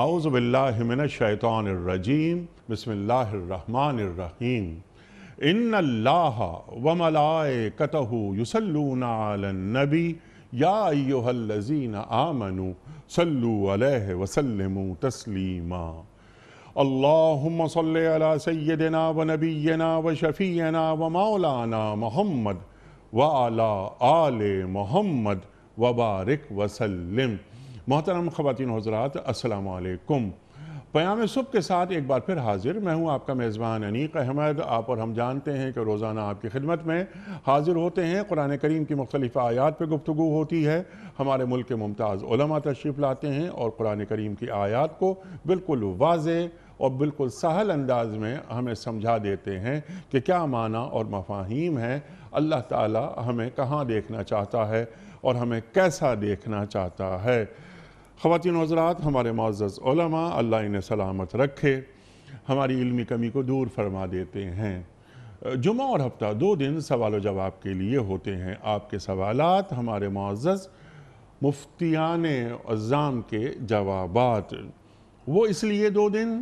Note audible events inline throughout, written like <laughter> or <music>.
आउज़बिल्लाशैतरजीम बसमीम इन अल्लाह व मलाए कतहु युसल्लूना नबी याजीन आमनु सल्लु अलैहि वसल्लमु तस्लीमा अल्लाहुम्म सल्लि अला सय्यदिना व नबीना व शफ़ीना व मौलाना मोहम्मद व अला आले मोहम्मद वबारक वसलम मोहतरम ख़वान हजरात असलकम प्याम सुबह के साथ एक बार फिर हाजिर मैं हूँ आपका मेज़बान अनीक अहमद आप और हम जानते हैं कि रोज़ाना आपकी खिदमत में हाजिर होते हैं कुरान करीम की मुख्तलिफ आयात पर गुफ्तु होती है हमारे मुल्क के मुमताज़ तशरीफ़ लाते हैं और कुरान करीम की आयात को बिल्कुल वाज और बिल्कुल सहल अंदाज में हमें समझा देते हैं कि क्या माना और मफाहिम है अल्लाह ताला हमें कहाँ देखना चाहता है और हमें कैसा देखना चाहता है ख़वान हजरात हमारे मोज़ अल्लाह इन्हें सलामत रखे हमारी इल्मी कमी को दूर फरमा देते हैं जुमा और हफ्ता दो दिन सवाल जवाब के लिए होते हैं आपके सवाल हमारे मज्ज़ मुफ्तियान अज़ाम के जवाब वो इसलिए दो दिन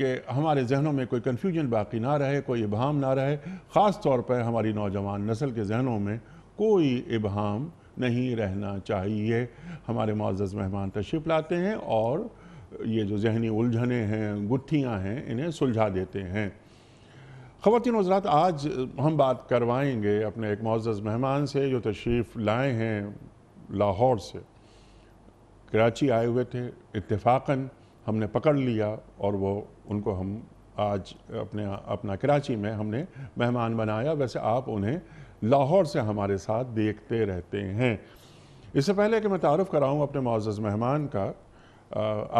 कि हमारे जहनों में कोई कन्फ्यूजन बाकी ना रहे कोई इबहम ना रहे ख़ास तौर पर हमारी नौजवान नस्ल के जहनों में कोई इबहम नहीं रहना चाहिए हमारे मोज़ मेहमान तशरीफ़ लाते हैं और ये जो जहनी उलझने हैं गुत्थियाँ हैं इन्हें सुलझा देते हैं ख़वान हजरात आज हम बात करवाएंगे अपने एक मुआज़ मेहमान से जो तशरीफ़ लाए हैं लाहौर से कराची आए हुए थे इतफाक़न हमने पकड़ लिया और वो उनको हम आज अपने अपना कराची में हमने मेहमान बनाया वैसे आप उन्हें लाहौर से हमारे साथ देखते रहते हैं इससे पहले कि मैं तारफ़ कराऊँ अपने मोज़ मेहमान का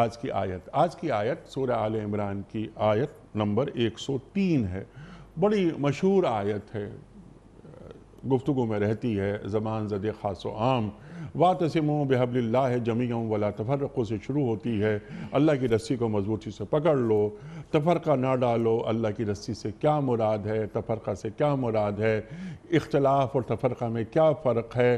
आज की आयत आज की आयत सूर्य आल इमरान की आयत नंबर 103 है बड़ी मशहूर आयत है गुफ्तु में रहती है ज़बान जद खास आम वा तसिम है जमी वाला तफरक़ों से शुरू होती है अल्लाह की रस्सी को मजबूती से पकड़ लो तफरक़ा ना डालो अल्लाह की रस्सी से क्या मुराद है तफरक़ा से क्या मुराद है इख्तलाफ और तफरक़ा में क्या फ़र्क है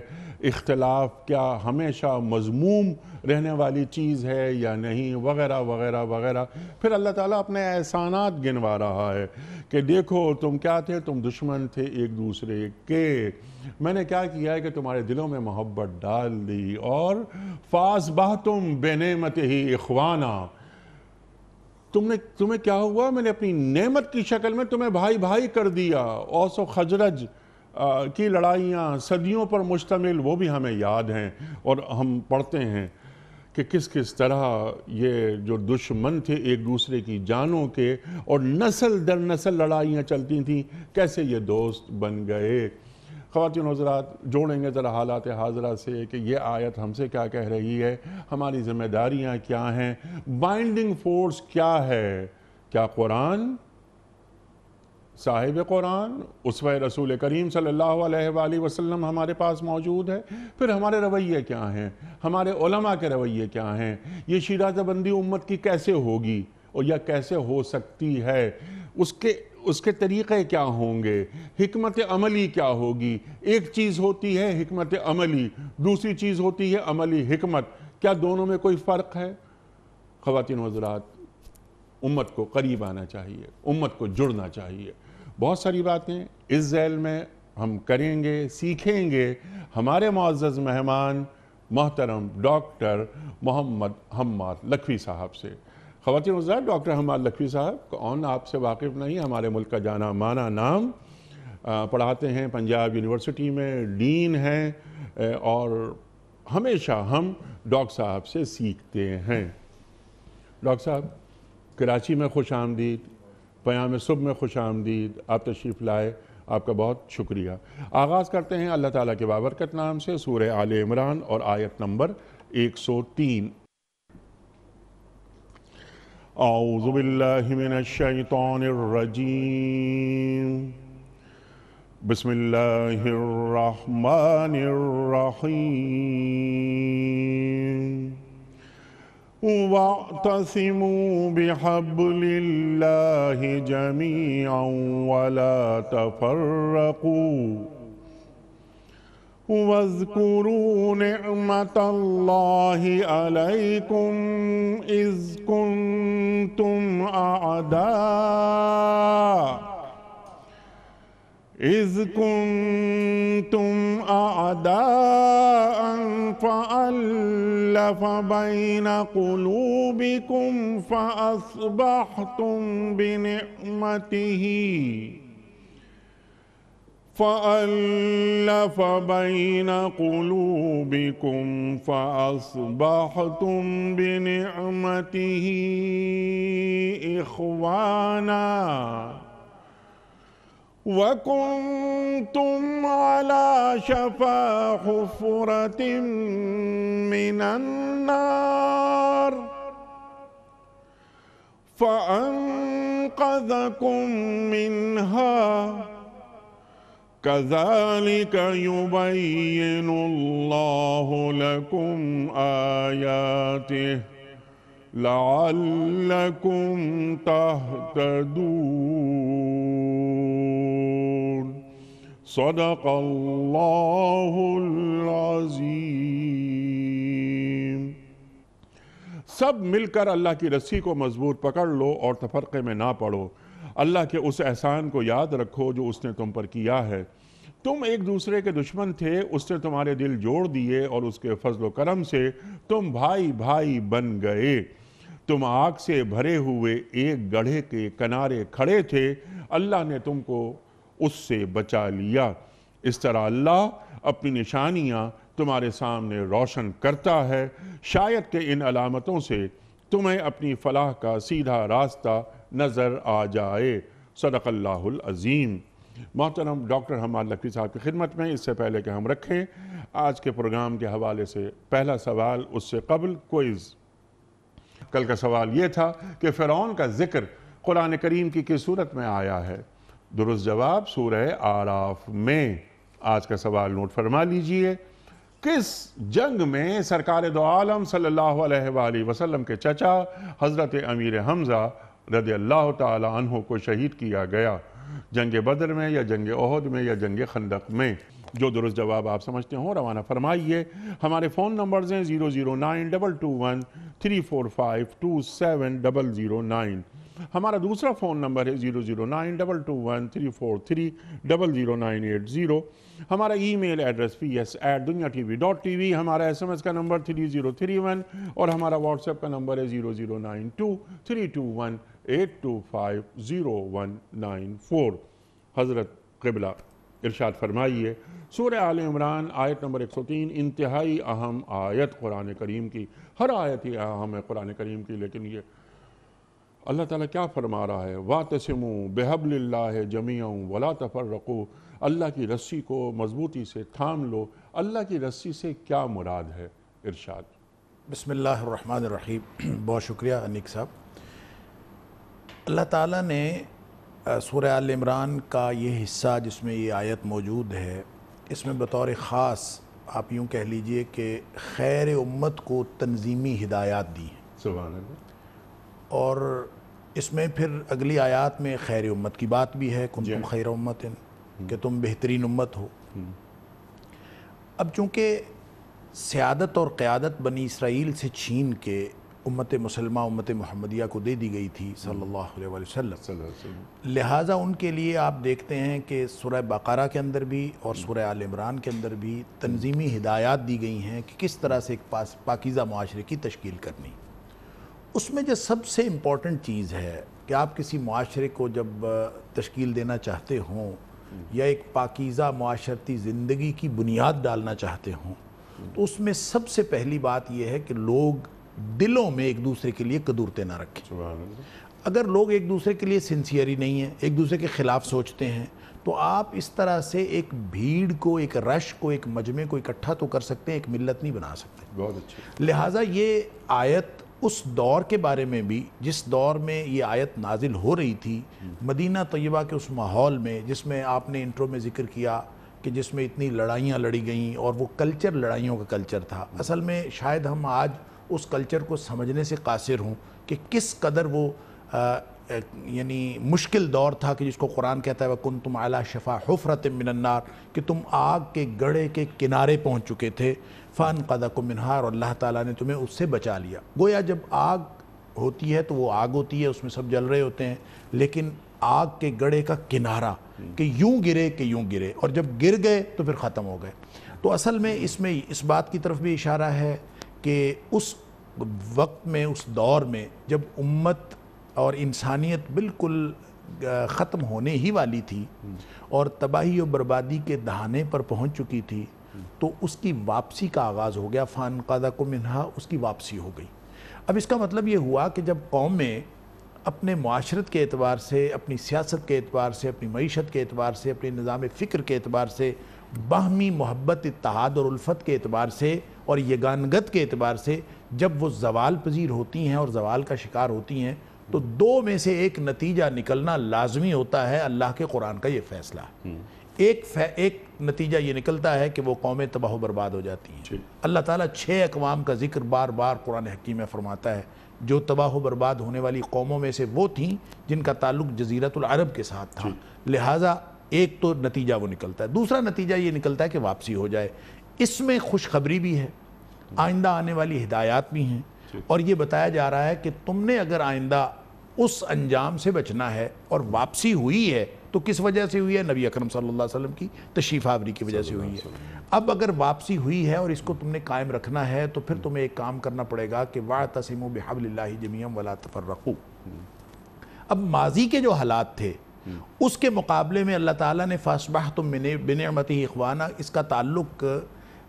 इख्तलाफ क्या हमेशा मजमूम रहने वाली चीज़ है या नहीं वगैरह वगैरह वगैरह फिर अल्लाह ताला अपने एहसानात गिनवा रहा है कि देखो तुम क्या थे तुम दुश्मन थे एक दूसरे के मैंने क्या किया है कि तुम्हारे दिलों में मोहब्बत डाल दी और फासबाह तुम बेनमत ही इखवाना तुमने तुम्हें क्या हुआ मैंने अपनी नेमत की शक्ल में तुम्हें भाई भाई कर दिया औसो खजरज की लड़ाइयाँ सदियों पर मुश्तमिल वो भी हमें याद हैं और हम पढ़ते हैं कि किस किस तरह ये जो दुश्मन थे एक दूसरे की जानों के और नस्ल दर नस्ल लड़ाइयाँ चलती थीं कैसे ये दोस्त बन गए खातिन हजरात जोड़ेंगे ज़रा हालात हाजरा से कि यह आयत हमसे क्या कह रही है हमारी जिम्मेदारियाँ क्या हैं बाइंडिंग फोर्स क्या है क्या कुरान साहिब कुरान उस रसूल करीम सल्लल्लाहु अलैहि वसल्लम हमारे पास मौजूद है फिर हमारे रवैये क्या हैं हमारे उलमा के रवैये क्या हैं ये शराजबंदी उम्मत की कैसे होगी और या कैसे हो सकती है उसके उसके तरीक़े क्या होंगे हमत अमली क्या होगी एक चीज़ होती है हमत अमली दूसरी चीज़ होती है अमली हमत क्या दोनों में कोई फ़र्क है खातिन वजरात उम्मत को करीब आना चाहिए उम्मत को जुड़ना चाहिए बहुत सारी बातें इस जैल में हम करेंगे सीखेंगे हमारे मज्ज़ मेहमान मोहतरम डॉक्टर मोहम्मद हम्माद लखवी साहब से ख़वान डॉक्टर हमार लखवी साहब कौन आपसे वाकिफ़ नहीं हमारे मुल्क का जाना माना नाम पढ़ाते हैं पंजाब यूनिवर्सिटी में डीन हैं और हमेशा हम डॉक्टर साहब से सीखते हैं डॉक्टर साहब कराची में खुश आमदीद प्याम सुबह में खुश आमदीद आप तशरीफ़ लाए आपका बहुत शुक्रिया आगाज़ करते हैं अल्लाह ताला के बाबरकत नाम से सूर्य आल इमरान और आयत नंबर 103 أعوذ بالله من الشيطان الرجيم بسم الله الرحمن الرحيم واعتصموا بحبل الله جميعا ولا تفرقوا واذكروا نعمة الله عليكم إذ كنتم أعداء إذ كنتم أعداء فألف بين قلوبكم فأصبحتم بنعمته فألف بين قلوبكم فأصبحتم بنعمته إخوانا وكنتم على شفا حفرة من النار فأنقذكم منها كذلك يبين الله لكم آياته لعلكم تهتدون صدق الله العظيم सब मिलकर اللہ کی رسی کو مضبوط پکڑ لو اور تفرقے میں نہ پڑو अल्लाह के उस एहसान को याद रखो जो उसने तुम पर किया है तुम एक दूसरे के दुश्मन थे उसने तुम्हारे दिल जोड़ दिए और उसके फजल करम से तुम भाई भाई बन गए तुम आग से भरे हुए एक गढ़े के किनारे खड़े थे अल्लाह ने तुमको उससे बचा लिया इस तरह अल्लाह अपनी निशानियाँ तुम्हारे सामने रोशन करता है शायद के इन अलामतों से तुम्हें अपनी फलाह का सीधा रास्ता नज़र आ जाए सदक़ल्लाज़ीम मोहतरम डॉक्टर हमाद लखी साहब की खिदमत में इससे पहले कि हम रखें आज के प्रोग्राम के हवाले से पहला सवाल उससे कबल कोइज़ कल का सवाल ये था कि फ़िरौन का ज़िक्र कुरान करीम की किस सूरत में आया है दुरुस्त जवाब सूर आराफ में आज का सवाल नोट फरमा लीजिए किस जंग में सरकार दो आलम सल्लल्लाहु अलैहि वसल्लम के चचा हज़रत अमीर हमज़ा रदी अल्लाह तहों को शहीद किया गया जंग बदर में या जंग अहद में या जंग खंदक में जो दुरुस्त जवाब आप समझते हो रवाना फरमाइए हमारे फ़ोन नंबर्स हैं zero zero nine double two one three four five two seven double zero nine हमारा दूसरा फ़ोन नंबर है zero zero nine double two one three four three double zero nine eight zero हमारा email address P S at Dunya T V dot T V हमारा S M S का नंबर three zero three one और हमारा WhatsApp का नंबर है zero zero nine two three two one eight two five zero one nine four हज़रत कबला इरशाद फरमाइए सूर आल इमरान आयत नंबर एक सौ तीन इंतहाई अहम आयत कुरान करीम की हर आयत ही अहम है कुरान करीम की लेकिन ये अल्लाह ताला क्या फरमा रहा है वा तसम बेहबल्ला जमिया वला तफरको अल्लाह की रस्सी को मजबूती से थाम लो अल्लाह की रस्सी से क्या मुराद है इरशाद बसमिल्लर बहुत शुक्रिया अनिक साहब अल्लाह ताला ने सूर आल इमरान का ये हिस्सा जिसमें ये आयत मौजूद है इसमें बतौर ख़ास आप यूँ कह लीजिए कि खैर उम्मत को तनजीमी हिदायत दी हैं और इसमें फिर अगली आयत में खैर उम्मत की बात भी है कुन तुम खैर उम्मत हम्म। कि तुम बेहतरीन उम्मत हो हम्म। अब चूँकि सियादत और क़्यादत बनी इसराइल से छीन के उम्मत मुसलमा उम्मत महमदिया को दे दी गई थी सल्लल्लाहु अलैहि वसल्लम लिहाजा उनके लिए आप देखते हैं कि सुरह बकारा के अंदर भी और सुरह आल इमरान के अंदर भी तनजीमी हिदायत दी गई हैं कि किस तरह से एक पास पाकिज़ा माशरे की तश्ील करनी उसमें जो सबसे इम्पॉटेंट चीज़ है कि आप किसी माशरे को जब तश्कील देना चाहते हों या एक पाकिज़ा माशरती ज़िंदगी की बुनियाद डालना चाहते हों तो उसमें सबसे पहली बात यह है कि लोग दिलों में एक दूसरे के लिए कदूरते ना रखें अगर लोग एक दूसरे के लिए सिंसियरी नहीं है एक दूसरे के ख़िलाफ़ सोचते हैं तो आप इस तरह से एक भीड़ को एक रश को एक मजमे को इकट्ठा तो कर सकते हैं एक मिलत नहीं बना सकते बहुत अच्छी लिहाजा ये आयत उस दौर के बारे में भी जिस दौर में ये आयत नाजिल हो रही थी हम्म। मदीना तयबा के उस माहौल में जिसमें आपने इंट्रो में जिक्र किया कि जिसमें इतनी लड़ाइयाँ लड़ी गईं और वो कल्चर लड़ाइयों का कल्चर था हम्म। असल में शायद हम आज उस कल्चर को समझने से कासिर हूँ कि किस कदर वो यानी मुश्किल दौर था कि जिसको कुरान कहता है वकुन तुम आला शफा हफरत मिनन्नार कि तुम आग के गड़े के किनारे पहुँच चुके थे फन कदा को मिनहार और अल्लाह ताला ने तुम्हें उससे बचा लिया गोया जब आग होती है तो वो आग होती है उसमें सब जल रहे होते हैं लेकिन आग के गड़े का किनारा कि यूँ गिरे कि यूँ गिरे और जब गिर गए तो फिर ख़त्म हो गए तो असल में इसमें इस बात की तरफ भी इशारा है कि उस वक्त में उस दौर में जब उम्मत और इंसानियत बिल्कुल ख़त्म होने ही वाली थी और तबाही और बर्बादी के दहाने पर पहुंच चुकी थी तो उसकी वापसी का आगाज़ हो गया फ़ान कादा को मिनहा उसकी वापसी हो गई अब इसका मतलब ये हुआ कि जब कौमें अपने माशरत के अतबार से अपनी सियासत के अतबार से अपनी मीशत के अतबार से अपने निज़ाम फ़िक्र के अतबार से बाहमी मोहब्बत इतिहाद और उल्फत के अतबार से और ये गानगत के अतबार से जब वो जवाल पजीर होती हैं और जवाल का शिकार होती हैं तो दो में से एक नतीजा निकलना लाजमी होता है अल्लाह के कुरान का ये फैसला एक फै, एक नतीजा ये निकलता है कि वो कौमें तबाह बर्बाद हो जाती हैं अल्लाह ताला छः अकवाम का जिक्र बार बार कुरान हकीम में फरमाता है जो तबाह बर्बाद होने वाली कौमों में से वो थीं जिनका ताल्लुक जजीरतुल अरब के साथ था लिहाजा एक तो नतीजा वो निकलता है दूसरा नतीजा ये निकलता है कि वापसी हो जाए इसमें खुशखबरी भी है आइंदा आने वाली हिदायत भी हैं और ये बताया जा रहा है कि तुमने अगर आइंदा उस अंजाम से बचना है और वापसी हुई है तो किस वजह से हुई है नबी अकरम सल्लल्लाहु अलैहि वसल्लम की तशरीफ आवरी की वजह से हुई है अब अगर वापसी हुई है और इसको तुमने कायम रखना है तो फिर तुम्हें एक काम करना पड़ेगा कि वाह तसीम बेहबल्ला जमीम वला तफरकू अब माजी के जो हालात थे हम्म। उसके मुकाबले में अल्लाह ताला ने फासबाह तुम बिन बिनमती अखवाना इसका ताल्लुक़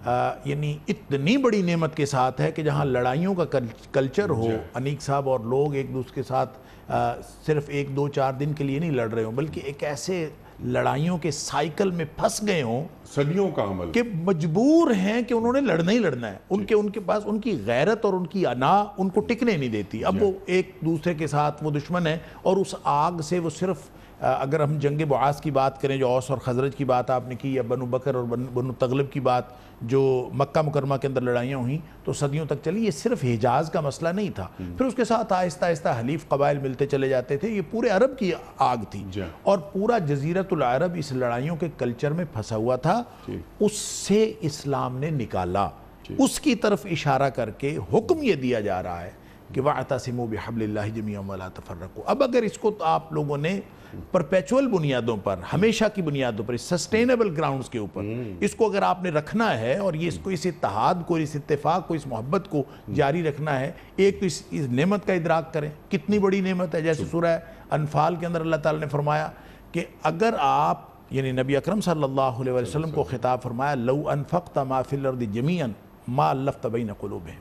यानी इतनी बड़ी नेमत के साथ है कि जहाँ लड़ाइयों का कल्चर हो अनीक साहब और लोग एक दूसरे के साथ आ, सिर्फ एक दो चार दिन के लिए नहीं लड़ रहे हों बल्कि एक ऐसे लड़ाइयों के साइकिल में फंस गए हों सदियों का अमल के मजबूर हैं कि उन्होंने लड़ना ही लड़ना है उनके उनके पास उनकी गैरत और उनकी अना उनको टिकने नहीं देती अब वो एक दूसरे के साथ वो दुश्मन है और उस आग से वो सिर्फ अगर हम जंग बस की बात करें जो औस और खजरज की बात आपने की या बनु बकर और बनु तगलब की बात जो मक्का मुकरमा के अंदर लड़ाइयाँ हुई तो सदियों तक चली ये सिर्फ हिजाज का मसला नहीं था हम्म। फिर उसके साथ आहिस्ता आहिस्ता हलीफ कबाइल मिलते चले जाते थे ये पूरे अरब की आग थी और पूरा जजीरतुल अरब इस लड़ाइयों के कल्चर में फंसा हुआ था उससे इस्लाम ने निकाला उसकी तरफ इशारा करके हुक्म ये दिया जा रहा है कि वाता से बबल्ला जमिया वाला रखो अब अगर इसको तो आप लोगों ने परपेचुअल बुनियादों पर हमेशा की बुनियादों पर सस्टेनेबल ग्राउंड्स के ऊपर हम्म। इसको अगर आपने रखना है और ये इसको इस इतिहाद को इस इतफाक़ को इस मोहब्बत को हम्म। जारी रखना है एक तो इस, इस नेमत का इदराक करें कितनी बड़ी नेमत है जैसे सुरह अनफाल के अंदर अल्लाह ताला ने फरमाया कि अगर आप यानी नबी अक्रम सल्ला अलैहि को खिताब फरमाया लऊ अनफ़क्त माफिल जमीन मा लफ्त बिन नकलूब है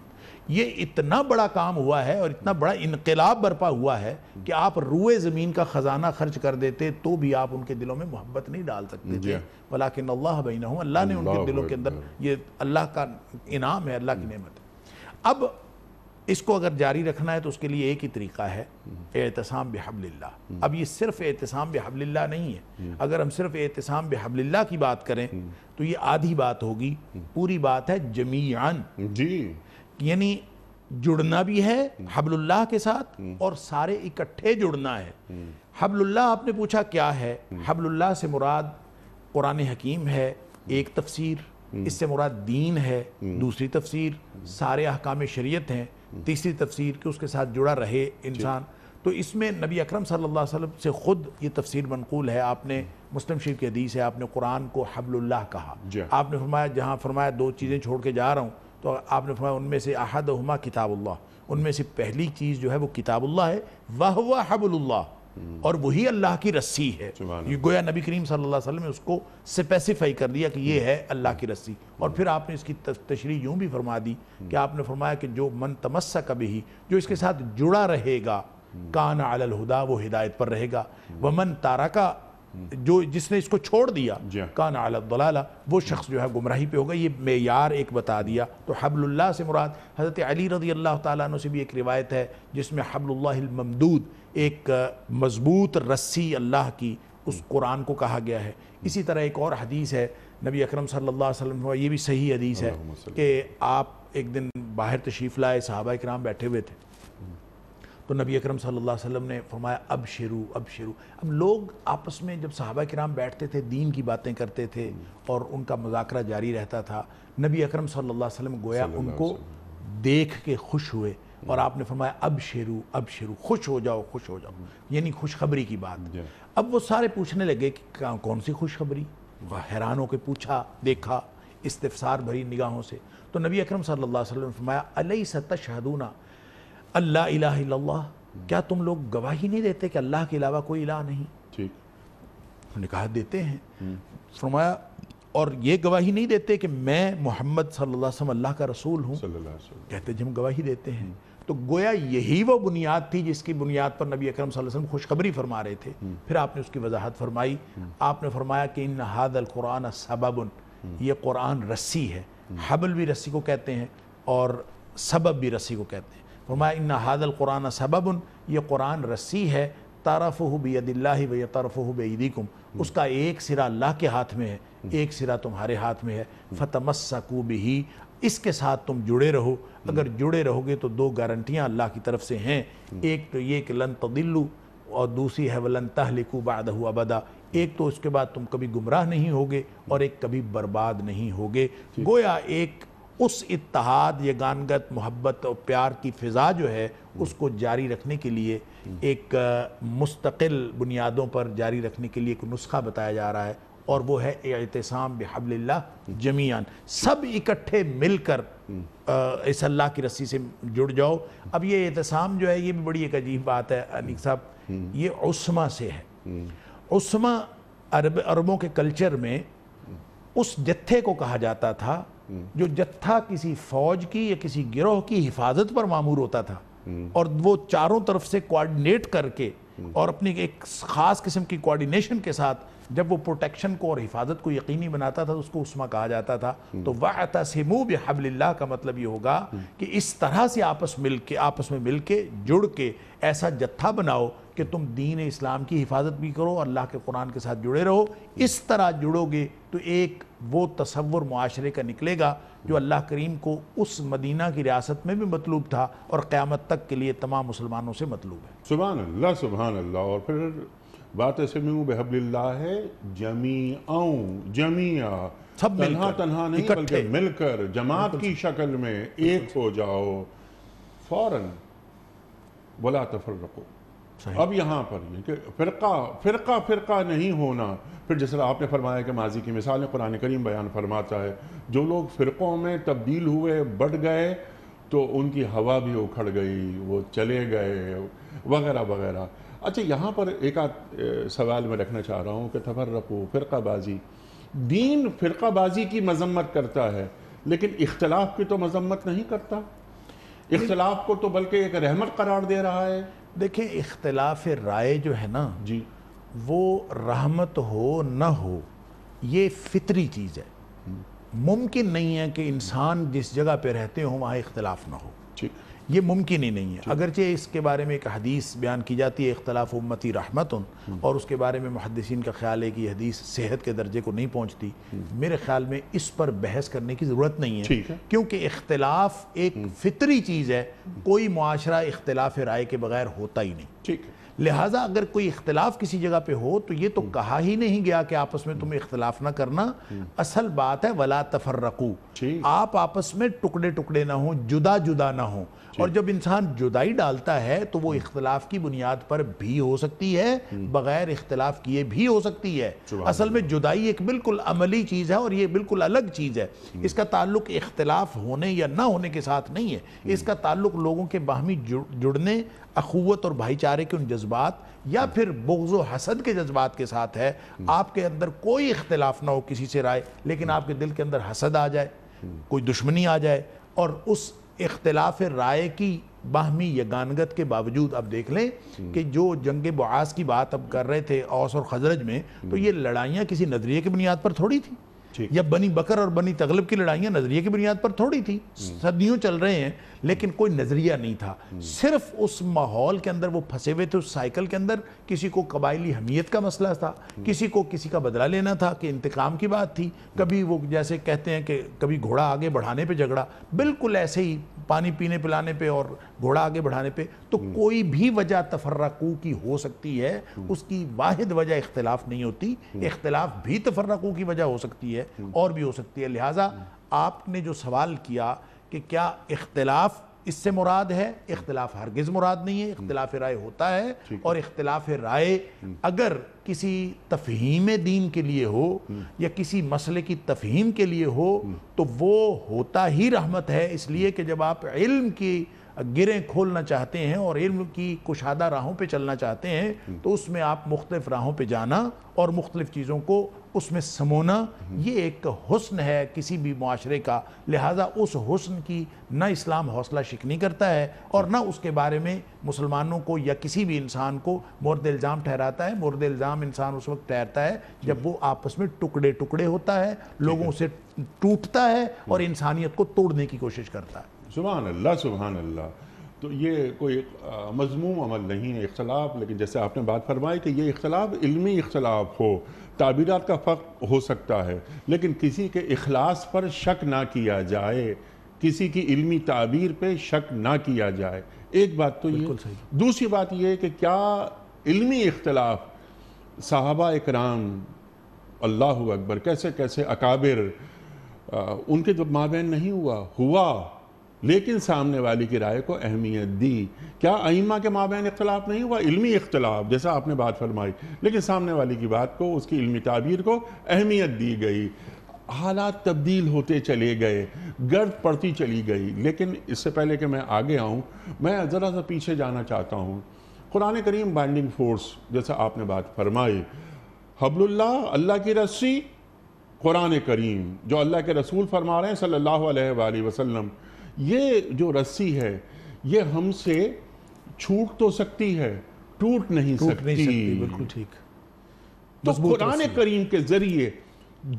ये इतना बड़ा काम हुआ है और इतना बड़ा इनकलाब बरपा हुआ है कि आप रूए ज़मीन का ख़जाना खर्च कर देते तो भी आप उनके दिलों में मोहब्बत नहीं डाल सकते थे हाँ। वलाकिन अल्लाह बना हूँ अल्लाह ने उनके दिलों के अंदर ये अल्लाह का इनाम है अल्लाह की हम्म। नमत है अब इसको अगर जारी रखना है तो उसके लिए एक ही तरीका है हम्म। एहतसाम बेहबल्ला हम्म। अब ये सिर्फ एहतसाम बेहबल्ला नहीं है अगर हम सिर्फ एहतसाम बेहबल्ला की बात करें तो ये आधी बात होगी पूरी बात है जमीयान जी यानी जुड़ना भी है हम्म। हबलुल्लाह के साथ हम्म। और सारे इकट्ठे जुड़ना है हम्म। हबलुल्लाह आपने पूछा क्या है हबलुल्लाह से मुराद कुरान हकीम है एक तफसीर इससे मुराद दीन है दूसरी तफसीर सारे अहकाम शरीयत हैं तीसरी तफसीर कि उसके साथ जुड़ा रहे इंसान तो इसमें नबी अकरम सल्लल्लाहु अलैहि वसल्लम से ख़ुद ये तफसीर मनकूल है आपने मुस्लिम शरीफ की हदीस है आपने कुरान को हबलुल्लाह कहा आपने फरमाया जहाँ फरमाया दो चीज़ें छोड़ के जा रहा हूँ तो आपने फरमाया उनमें से अहद हमा किताबुल्लह उनमें से पहली चीज़ जो है वो किताबुल्ला है वह हुआ हबुल्ला और वही अल्लाह की रस्सी है ये गोया नबी करीम सल्लल्लाहु अलैहि वसल्लम ने उसको स्पेसिफाई कर दिया कि ये है अल्लाह की रस्सी और फिर आपने इसकी तशरी यूँ भी फरमा दी कि आपने फरमाया कि जो मन तमस्सा कभी ही जो इसके साथ जुड़ा रहेगा कान अलल हुदा वो हिदायत पर रहेगा वमन तारा का हम्म। जो जिसने इसको छोड़ दिया हाँ। कान दलाला वो शख्स जो है गुमराही पे होगा ये मैार एक बता दिया तो हबल्ला से मुराद हज़रत अली रजी अल्लाह तु से भी एक रिवायत है जिसमें हबल्लामदूद एक मज़बूत रस्सी अल्लाह की उस हम्म। कुरान को कहा गया है हम्म। इसी तरह एक और हदीस है नबी अकरम सल्लल्लाहु अलैहि वसल्लम ये भी सही हदीस है कि आप एक दिन बाहर तशरीफ़ लाए साहबा कराम बैठे हुए थे तो नबी अकरम सल्लल्लाहु अलैहि वसल्लम ने फरमाया अब शेरू अब शेरू अब लोग आपस में जब सहाबा कराम बैठते थे दीन की बातें करते थे और उनका मुजाकरा जारी रहता था नबी अकरम सल्लल्लाहु अलैहि वसल्लम गोया उनको देख के खुश हुए और हाँ। आपने फरमाया अब शेरू अब शेरू खुश हो जाओ खुश हो जाओ यानी खुशखबरी की बात अब वो सारे पूछने लगे कि कौन सी खुशखबरी हैरान होकर पूछा देखा इस्तफसार भरी निगाहों से तो नबी अक्रम सल्ला अलैहि ने फरमाया अलई सत्ता शहदूना अल्लाह इला क्या तुम लोग गवाही नहीं देते कि अल्लाह के अलावा कोई इला नहीं ठीक उन्होंने कहा देते हैं हम्म। फरमाया और ये गवाही नहीं देते कि मैं मोहम्मद सल्लल्लाहु अलैहि अल्लाह का रसूल हूँ कहते जी हम गवाही देते हैं तो गोया यही वो बुनियाद थी जिसकी बुनियाद पर नबी अकरम वसल्लम खुशखबरी फरमा रहे थे हम्म। फिर आपने उसकी वजाहत फरमाई हम्म। आपने फरमाया कि इन हादल कुरान सबबन ये कुरान रस्सी है हबल भी रस्सी को कहते हैं और सबब भी रस्सी को कहते हैं फरमा इन हादल कुरान सबब ये कुरान रस्सी है तारफ़ बेदिल्ला व तरफ़ बेदीकुम हम्म। उसका एक सिरा अल्लाह के हाथ में है हम्म। एक सिरा तुम्हारे हाथ में है हम्म। फ़तमस्सकू भी इसके साथ तुम जुड़े रहो अगर जुड़े रहोगे तो दो गारंटियाँ अल्लाह की तरफ से हैं एक तो ये कि लन तदिल्लू और दूसरी है वलन तहलिकू बाद अबदा एक तो उसके बाद तुम कभी गुमराह नहीं होगे और एक कभी बर्बाद नहीं होगे गोया एक उस इतहाद ये गानगत मोहब्बत और प्यार की फ़िज़ा जो है उसको जारी रखने के लिए एक मुस्तकिल बुनियादों पर जारी रखने के लिए एक नुस्खा बताया जा रहा है और वो है एहतसाम बहबल्ला जमीन सब इकट्ठे मिलकर इस अल्लाह की रस्सी से जुड़ जाओ अब ये एहतसाम जो है ये भी बड़ी एक अजीब बात है अनिक साहब ये उस्मा से है उसमा अरब अरबों के कल्चर में उस जत्थे को कहा जाता था जो जत्था किसी फौज की या किसी गिरोह की हिफाजत पर मामूर होता था हम्म। और वो चारों तरफ से कोऑर्डिनेट करके हम्म। और अपनी एक खास किस्म की कोऑर्डिनेशन के साथ जब वो प्रोटेक्शन को और हिफाजत को यकीनी बनाता था तो उसको उसमा कहा जाता था हम्म। तो वह सिमू हबल्ला का मतलब ये होगा हम्म। कि इस तरह से आपस मिल के आपस में मिल के जुड़ के ऐसा जत्था बनाओ कि तुम दीन इस्लाम की हिफाजत भी करो अल्लाह के कुरान के साथ जुड़े रहो हम्म। इस तरह जुड़ोगे तो एक वो तस्वुर मुआरे का निकलेगा जो अल्लाह करीम को उस मदीना की रियासत में भी मतलूब था और क़्यामत तक के लिए तमाम मुसलमानों से मतलूब है सुबह अल्लाह सुबह अल्लाह और फिर बात ऐसे में बेहबल्ला है जमी आऊँ जमिया सब तन्हा तन्हा नहीं बल्कि मिलकर जमात की शक्ल में एक हो जाओ फौरन बोला तफर रखो अब यहाँ पर ये कि फ़िरका फ़िरका फ़िरका नहीं होना फिर जिस तरह आपने फरमाया कि माजी की मिसाल कुरान करीम बयान फरमाता है जो लोग फ़िरक़ों में तब्दील हुए बढ़ गए तो उनकी हवा भी उखड़ गई वो चले गए वगैरह वगैरह अच्छा यहाँ पर एक आध सवाल मैं रखना चाह रहा हूँ कि तफरको फ़िरकाबाजी दीन फ़िरकाबाजी की मजम्मत करता है लेकिन इख्तलाफ की तो मजम्मत नहीं करता इख्तलाफ को तो बल्कि एक रहमत करार दे रहा है देखिए इख्तलाफ राय जो है ना जी वो रहमत हो ना हो ये फितरी चीज़ है हम्म। मुमकिन नहीं है कि इंसान जिस जगह पे रहते हो वहाँ इख्तलाफ ना हो ठीक ये मुमकिन ही नहीं है अगरचे इसके बारे में एक हदीस बयान की जाती है इख्तलाफ उम्मती रहमत हम्म। और उसके बारे में मुहदसिन का ख्याल है कि हदीस सेहत के दर्जे को नहीं पहुँचती हम्म। मेरे ख्याल में इस पर बहस करने की ज़रूरत नहीं है क्योंकि इख्तलाफ एक हम्म। फितरी चीज़ है कोई माशरा इख्तलाफ राय के बगैर होता ही नहीं ठीक है लिहाजा अगर कोई इख्तलाफ किसी जगह पे हो तो ये तो कहा ही नहीं गया कि आपस में तुम इख्तलाफ ना करना असल बात है वला तफर आप आपस में टुकड़े टुकड़े ना हो जुदा जुदा ना हो और जब इंसान जुदाई डालता है तो वो इख्तलाफ की बुनियाद पर भी हो सकती है बगैर इख्तलाफ किए भी हो सकती है असल में जुदाई एक बिल्कुल अमली चीज़ है और ये बिल्कुल अलग चीज़ है हम्म। इसका ताल्लुक इख्तलाफ होने या ना होने के साथ नहीं है हम्म। इसका ताल्लुक लोगों के बाहमी जुड़ने अखवत और भाईचारे के उन जज्बात या हम्म। फिर बोगज़ो हसद के जज्बात के साथ है आपके अंदर कोई इख्तलाफ ना हो किसी से राय लेकिन आपके दिल के अंदर हसद आ जाए कोई दुश्मनी आ जाए और उस इख्तलाफ राय की बाहमी यगानगत के बावजूद अब देख लें हम्म। कि जो जंग बस की बात अब कर रहे थे औस और खजरज में तो हम्म। ये लड़ाइयाँ किसी नज़रिए की बुनियाद पर थोड़ी थी या बनी बकर और बनी तगलब की लड़ाइयाँ नज़रिए की बुनियाद पर थोड़ी थी सदियों चल रहे हैं लेकिन कोई नज़रिया नहीं था सिर्फ उस माहौल के अंदर वो फंसे हुए थे उस साइकिल के अंदर किसी को कबायली हमीयत का मसला था किसी को किसी का बदला लेना था कि इंतकाम की बात थी कभी वो जैसे कहते हैं कि कभी घोड़ा आगे बढ़ाने पर झगड़ा बिल्कुल ऐसे ही पानी पीने पिलाने पे और घोड़ा आगे बढ़ाने पे तो हम्म। कोई भी वजह तफर्रकू की हो सकती है हम्म। उसकी वाहिद वजह इख्तलाफ नहीं होती हम्म। इख्तलाफ भी तफर्रकू की वजह हो सकती है और भी हो सकती है लिहाजा आपने जो सवाल किया कि क्या इख्तलाफ इससे मुराद है इख्तलाफ हरगिज मुराद नहीं है इख्तलाफ राय होता है और इख्तलाफ राय अगर किसी तफहीम दीन के लिए हो या किसी मसले की तफहीम के लिए हो तो वो होता ही रहमत है इसलिए कि जब आप इल्म की गिरें खोलना चाहते हैं और इल्म की कुशादा राहों पे चलना चाहते हैं तो उसमें आप मुख्तलिफ राहों पे जाना और मुख्तलिफ चीज़ों को उसमें समोना ये एक हुस्न है किसी भी माशरे का लिहाजा उस हुस्न की ना इस्लाम हौसला शिकनी करता है और न उसके बारे में मुसलमानों को या किसी भी इंसान को मुरद इल्ज़ाम ठहराता है मुरद इल्ज़ाम इंसान उस वक्त ठहरता है जब वो आपस में टुकड़े टुकड़े होता है लोगों से टूटता है हम्म। और इंसानियत को तोड़ने की कोशिश करता है सुबहान अल्लाह सुबहान अल्लाह तो ये कोई मजमूम अमल नहीं है इख्तलाफ लेकिन जैसे आपने बात फरमाई कि ये इख्तलाफ इल्मी इख्तलाफ हो ताबीरत का फ़र्क हो सकता है लेकिन किसी के अखलास पर शक ना किया जाए किसी की इल्मी ताबीर पे शक ना किया जाए एक बात तो ये दूसरी बात यह कि क्या इल्मी इख्तलाफ साहबा इकराम अल्लाह अकबर कैसे कैसे अकाबिर उनके जब माबेन नहीं हुआ हुआ लेकिन सामने वाले की राय को अहमियत दी क्या आइमा के माबेन इख्तलाफ नहीं हुआ इल्मी इख्तलाफ जैसा आपने बात फरमाई लेकिन सामने वाले की बात को उसकी इल्मी ताबीर को अहमियत दी गई हालात तब्दील होते चले गए गर्द पड़ती चली गई लेकिन इससे पहले कि मैं आगे आऊँ मैं ज़रा सा पीछे जाना चाहता हूँ कुरान करीम बाइंडिंग फोर्स जैसा आपने बात फरमाई हबलुल्ला अल्लाह की रस्सी कुरान करीम जो अल्लाह के रसूल फरमा रहे हैं सल्लल्लाहु अलैहि वसल्लम ये जो रस्सी है ये हमसे छूट तो सकती है टूट नहीं टूट सकती, नहीं सकती बिल्कुल ठीक तो कुरान करीम के जरिए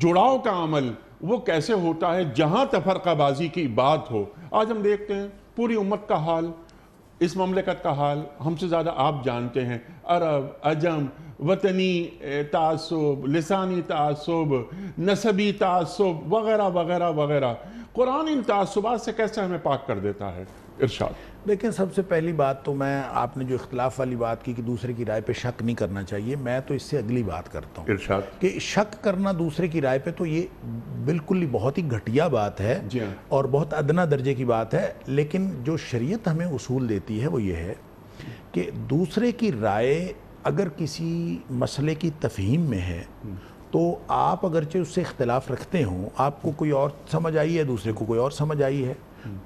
जुड़ाव का अमल वो कैसे होता है जहां तफरकाबाजी की बात हो आज हम देखते हैं पूरी उम्मत का हाल इस ममलिकत का हाल हमसे ज़्यादा आप जानते हैं अरब अजम वतनी तसब लसानी तसब नसबी तसब वगैरह वगैरह वगैरह कुरान इन तसुबा से कैसे हमें पाक कर देता है इरशाद देखिए सबसे पहली बात तो मैं आपने जो इख्तलाफ वाली बात की कि दूसरे की राय पे शक नहीं करना चाहिए मैं तो इससे अगली बात करता हूँ इरशाद कि शक करना दूसरे की राय पे तो ये बिल्कुल ही बहुत ही घटिया बात है हाँ। और बहुत अदना दर्जे की बात है लेकिन जो शरीयत हमें उसूल देती है वो ये है कि दूसरे की राय अगर किसी मसले की तफहीम में है हम्म। तो आप अगरचे उससे इख्तलाफ रखते हों आपको कोई और समझ आई है दूसरे को कोई और समझ आई है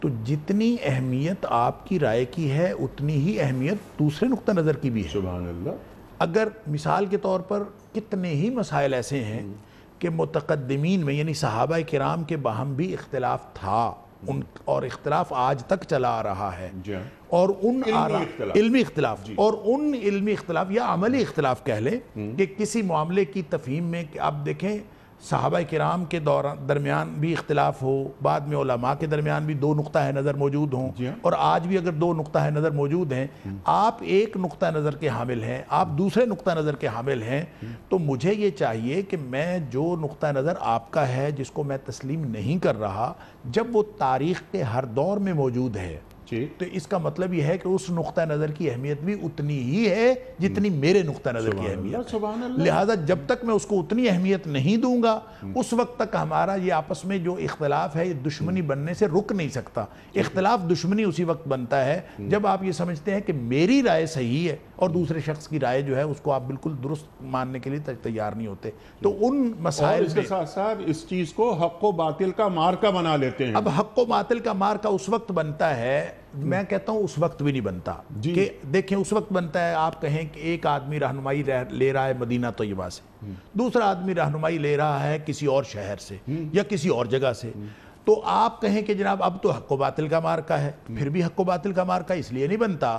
तो जितनी अहमियत आपकी राय की है उतनी ही अहमियत दूसरे नुक़ नज़र की भी है अगर मिसाल के तौर पर कितने ही मसाइल ऐसे हैं कि मतकदमीन में यानी सहाबा कराम के बाहम भी इख्तलाफ था उन और इख्तलाफ आज तक चला आ रहा है हाँ। और उन इल्मी इख्तलाफ और उन इल्मी इख्तलाफ या अमली इख्तलाफ कह लें हम्म। कि किसी मामले की तफहीम में आप देखें साहबा कराम के दौरान दरमियान भी इख्तलाफ हो बाद में ओलमा के दरमियान भी दो है नज़र मौजूद हों हाँ। और आज भी अगर दो है नज़र मौजूद हैं आप एक नुकता नज़र के हामिल हैं आप दूसरे नुकता नज़र के हामिल हैं तो मुझे ये चाहिए कि मैं जो नुकता नज़र आपका है जिसको मैं तस्लीम नहीं कर रहा जब वो तारीख़ के हर दौर में मौजूद है जी तो इसका मतलब यह है कि उस नुक़ नज़र की अहमियत भी उतनी ही है जितनी हम्म। मेरे नुक़ नज़र की अहमियत लिहाजा जब तक मैं उसको उतनी अहमियत नहीं दूंगा हम्म। उस वक्त तक हमारा ये आपस में जो इख्तलाफ है ये दुश्मनी हम्म। बनने से रुक नहीं सकता इख्तलाफ दुश्मनी उसी वक्त बनता है जब आप ये समझते हैं कि मेरी राय सही है और दूसरे शख्स की राय जो है उसको आप बिल्कुल दुरुस्त मानने के लिए तैयार नहीं होते तो उन मसाइल के साथ साथ इस चीज़ को हक व बातिल का मार्का बना लेते हैं अब हक व बातिल का मार्का उस वक्त बनता है मैं कहता हूं उस वक्त भी नहीं बनता कि देखें उस वक्त बनता है आप कहें कि एक आदमी रहनुमाई ले रहा है मदीना तयबा से हम्म। दूसरा आदमी रहनुमाई ले रहा है किसी और शहर से हम्म। या किसी और जगह से हम्म। तो आप कहें कि जनाब अब तो हक्को बातिल का मार्का है फिर भी हक्को बातिल का मार्का इसलिए नहीं बनता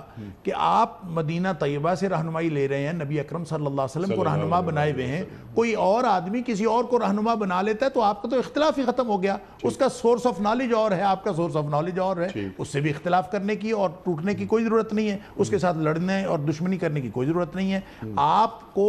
कि आप मदीना तयबा से रहनुमाई ले रहे हैं नबी अकरम सल्लल्लाहु अलैहि वसल्लम को रहनुमा बनाए हुए हैं कोई और आदमी किसी और को रहनुमा बना लेता है तो आपका तो इख्तलाफ ही ख़त्म हो गया उसका सोर्स ऑफ नॉलेज और है आपका सोर्स ऑफ नॉलेज और है उससे भी इख्तलाफ करने की और टूटने की कोई ज़रूरत नहीं है उसके साथ लड़ने और दुश्मनी करने की कोई ज़रूरत नहीं है हम्म। आपको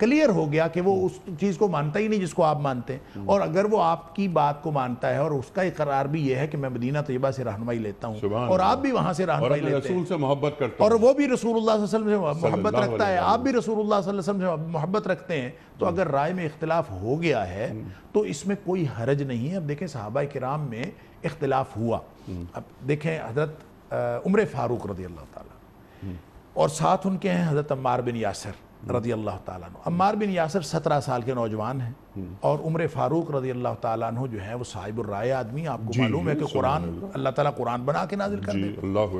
क्लियर हो गया कि वो उस चीज़ को मानता ही नहीं जिसको आप मानते हैं और अगर वो आपकी बात को मानता है और उसका इकरार भी ये है कि मैं मदीना तयबा से रहनमाई लेता हूँ और आप भी वहाँ से रहनमाई लेते हैं से मोहब्बत करते और वो भी रसूल से मोहब्बत रखता है आप भी रसूल से मोहब्बत रखते हैं तो हम्म। अगर राय में इख्तलाफ हो गया है हम्म। तो इसमें कोई हरज नहीं है अब देखें साहबा कराम में इख्तलाफ हुआ हम्म। अब देखें हजरत उम्र फारूक रदी अल्लाह ताला और साथ उनके हैं हजरत अम्मार बिन यासर हम्म। रदी अल्लाह ताला अम्मार बिन यासर सत्रह साल के नौजवान हैं हम्म। और उम्र फ़ारूक रदी अल्लाह तु जो है वो साहिब राय आदमी आपको मालूम है कि कुरान अल्लाह ताला कुरान बना के नाजिल कर दे अल्लाह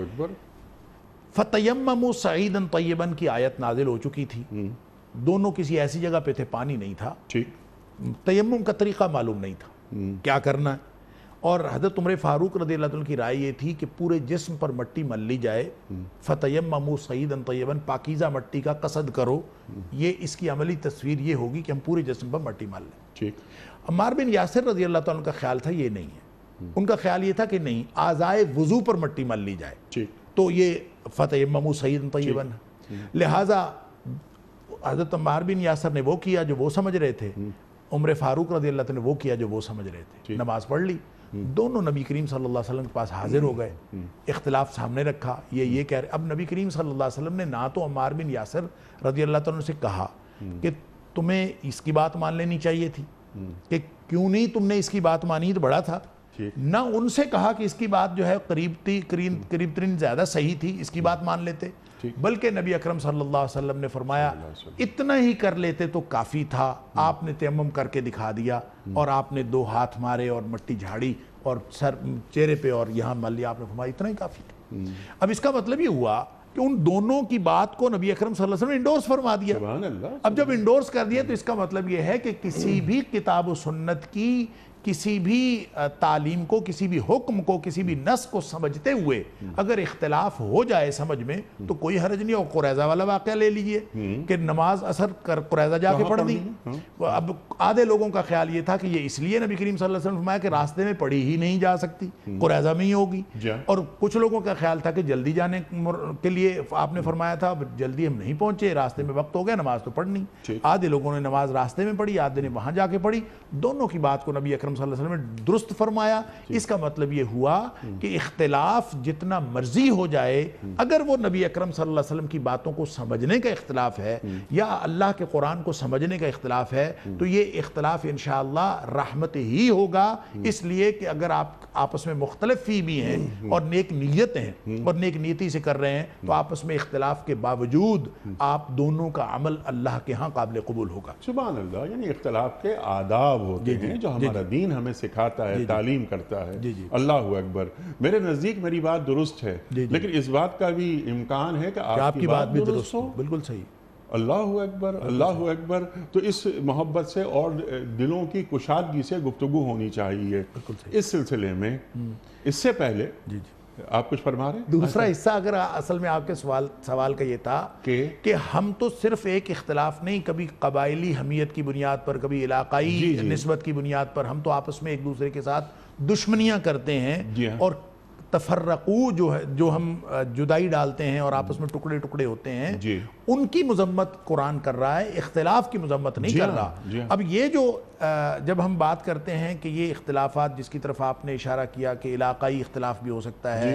फ़तयम सईदन तयबन की आयत नाजिल हो चुकी थी हम्म। दोनों किसी ऐसी जगह पे थे पानी नहीं था तयम का तरीका मालूम नहीं था क्या करना है और हजरत उम्र फारूक रदी की राय ये थी कि पूरे जिस्म पर मट्टी मल ली जाए फतेम ममू सईद तयबन पाकिज़ा मट्टी का कसद करो ये इसकी अमली तस्वीर ये होगी कि हम पूरे जिस्म पर मट्टी मल लें ठीक बिन यासर रजी अल्लाह का ख्याल था ये नहीं है उनका ख्याल ये था कि नहीं आज़ाए वज़ू पर मट्टी मल ली जाए तो ये फतेम ममू सईद तयबन लिहाजा हजरत अमार बिन यासर ने वो किया जो वो समझ रहे थे हम्म। उम्र फारूक रदी अल्लाह ने वो किया जो वो समझ रहे थे नमाज़ पढ़ ली दोनों नबी करीम सल्लल्लाहु अलैहि वसल्लम के पास हाजिर हो गए हम्म, हम्म। इख्तलाफ सामने रखा ये ये कह रहे अब नबी करीम सल्लल्लाहु अलैहि वसल्लम ने ना तो अमार बिन यासर रजी अल्लाह तन से कहा हम्म। कि तुम्हें इसकी बात मान लेनी चाहिए थी कि क्यों नहीं तुमने इसकी बात मानी तो बड़ा था ना उनसे कहा कि इसकी बात जो है करीब करीब करीब तरीन ज़्यादा सही थी इसकी बात मान लेते बल्कि नबी अकरम सल्लल्लाहु अलैहि वसल्लम ने फरमाया इतना ही कर लेते तो काफ़ी था आपने तयम करके दिखा दिया और आपने दो हाथ मारे और मट्टी झाड़ी और सर चेहरे पे और यहाँ मान लिया आपने फरमाया इतना ही काफ़ी था हम्म। अब इसका मतलब ये हुआ कि उन दोनों की बात को नबी अक्रम सल्लल्लाहु ने इंडोर्स फरमा दिया अब जब इंडोर्स कर दिया तो इसका मतलब यह है कि किसी भी किताब सुन्नत की किसी भी तालीम को किसी भी हुक्म को किसी भी नस को समझते हुए अगर इख्तलाफ हो जाए समझ में तो कोई हरज नहीं और कुरैजा वाला वाक़ ले लीजिए कि नमाज असर कर कुरैजा जाके पढ़ दी हाँ। अब आधे लोगों का ख्याल ये था कि ये इसलिए नबी करीम सल्लल्लाहु अलैहि वसल्लम फरमाया कि रास्ते में पढ़ी ही नहीं जा सकती हम्म। कुरैजा में ही होगी और कुछ लोगों का ख्याल था कि जल्दी जाने के लिए आपने फरमाया था जल्दी हम नहीं पहुंचे रास्ते में वक्त हो गया नमाज तो पढ़नी आधे लोगों ने नमाज रास्ते में पढ़ी आधे ने वहां जाके पढ़ी दोनों की बात को नबी अकर अक्रम वसल्लम ने दुरुस्त फरमाया इसका मतलब ये हुआ कि इख्तलाफ जितना मर्जी हो जाए हम्म। अगर वो नबी अक्रम वसल्लम की बातों को समझने का इख्तलाफ है हम्म। या अल्लाह के कुरान को समझने का इख्तलाफ है हम्म। तो ये इख्तलाफ इन रहमत ही होगा इसलिए कि अगर आप आपस में मुख्तलिफ फी हैं और नेक नीयत हैं और नेक नीति से कर रहे हैं तो आपस में इख्तलाफ के बावजूद आप दोनों का अमल अल्लाह के यहाँ काबिल कबूल होगा सुबह यानी इख्तलाफ के आदाब होते हैं जो हमारा दीन दीन हमें सिखाता है तालीम करता है अल्लाह अकबर मेरे नज़दीक मेरी बात दुरुस्त है लेकिन इस बात का भी इम्कान है कि आपकी बात भी दुरुस्त हो बिल्कुल सही अल्लाह अकबर अल्लाह अकबर तो इस मोहब्बत से और दिलों की कुशादगी से गुफ्तु होनी चाहिए इस सिलसिले में हम्म। इससे पहले जी जी आप कुछ फरमा रहे दूसरा हिस्सा अगर असल में आपके सवाल सवाल का ये था कि कि हम तो सिर्फ एक इख्तलाफ नहीं कभी कबायली हमीयत की बुनियाद पर कभी इलाकाई नस्बत की बुनियाद पर हम तो आपस में एक दूसरे के साथ दुश्मनियां करते हैं हाँ। और तफर्रकू जो है जो हम जुदाई डालते हैं और आपस में टुकड़े टुकड़े होते हैं उनकी मजम्मत कुरान कर रहा है इख्तलाफ की मजम्मत नहीं कर हाँ, रहा हाँ। अब ये जो जब हम बात करते हैं कि ये इख्तलाफात जिसकी तरफ आपने इशारा किया कि इलाकाई इख्तलाफ भी हो सकता है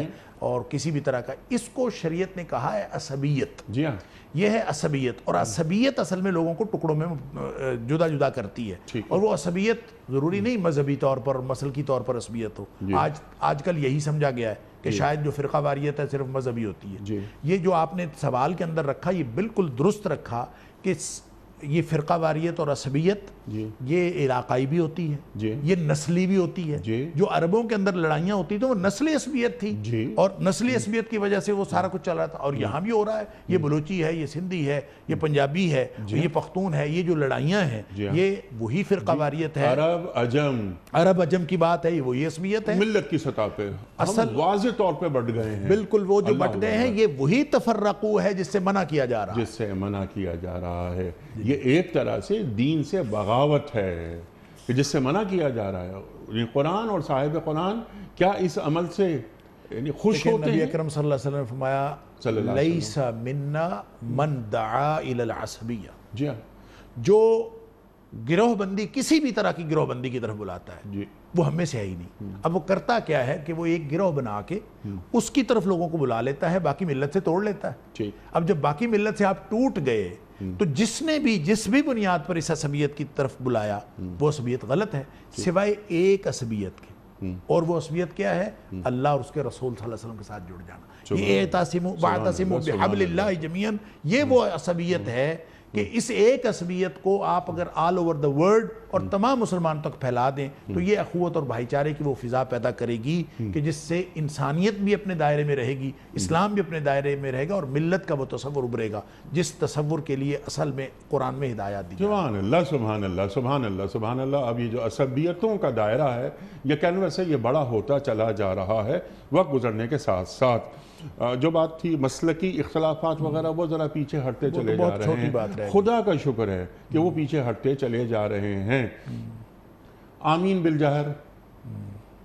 और किसी भी तरह का इसको शरीयत ने कहा है असबियत जी हाँ यह है असबियत और हम्म। असबियत असल में लोगों को टुकड़ों में जुदा जुदा करती है और वो असबियत ज़रूरी हम्म। नहीं मजहबी तौर पर मसल की तौर पर असबियत हो आज आजकल यही समझा गया है कि शायद जो फ़िरका वारियत है सिर्फ मजहबी होती है ये जो आपने सवाल के अंदर रखा ये बिल्कुल दुरुस्त रखा कि ये फ़िरका वारियत और असबियत ये इलाकाई भी होती है ये नस्ली भी होती है जो अरबों के अंदर लड़ाइयां होती थी तो वो नस्ली असबियत थी और नस्ली असबियत की वजह से वो सारा कुछ चल रहा था और यहाँ भी हो रहा है ये बलोची है ये सिंधी है ये पंजाबी है ये पख्तून है ये जो लड़ाइयां हैं ये वही फिर कवारीत है अरब अजम अरब अजम की बात है वही असबियत है मिलत की सतह पे असल वाजे तौर पर बढ़ गए बिल्कुल वो जो बट गए हैं ये वही तफरकू है जिससे मना किया जा रहा है जिससे मना किया जा रहा है ये एक तरह से दीन से बगा बगावत है कि जिससे मना किया जा रहा है यानी कुरान और साहिब कुरान क्या इस अमल से खुश होते हैं अकरम सल्लल्लाहु अलैहि वसल्लम ने फरमाया लईसा मिन्ना मन दआ इला असबिया जी हाँ जो गिरोहबंदी किसी भी तरह की गिरोहबंदी की तरफ बुलाता है जी वो हमें से है ही नहीं हम्म। अब वो करता क्या है कि वो एक गिरोह बना के हम्म। उसकी तरफ लोगों को बुला लेता है बाकी मिल्लत से तोड़ लेता है अब जब बाकी मिल्लत से आप टूट गए हम्म। तो जिसने भी जिस भी बुनियाद पर इस असबियत की तरफ बुलाया हम्म। वो असबियत गलत है सिवाय एक असबियत के हम्म। और वो असबियत क्या है अल्लाह और उसके रसूल वसल्लम के साथ जुड़ जाना ये जमीन ये वो असबियत है कि हम्म। इस एक असबियत को आप अगर ऑल ओवर द वर्ल्ड और हम्म। तमाम मुसलमान तक फैला दें तो हम्म। ये अखवत और भाईचारे की वो फिज़ा पैदा करेगी कि जिससे इंसानियत भी अपने दायरे में रहेगी इस्लाम भी अपने दायरे में रहेगा और मिलत का वो तस्वुर उभरेगा जिस तस्वुर के लिए असल में कुरान में हिदायत दी सुबहान अल्लाह सुबहान अल्लाह सुबहान अल्लाह सुबहान अल्लाह अब ये जो असबियतों का दायरा है यह कैनवस है ये बड़ा होता चला जा रहा है वक्त गुजरने के साथ साथ जो बात थी मसल की इख्तलाफा वगैरह वो ज़रा पीछे हटते तो चले जा रहे हैं खुदा का शुक्र है कि वो पीछे हटते चले जा रहे हैं आमीन बिलजहर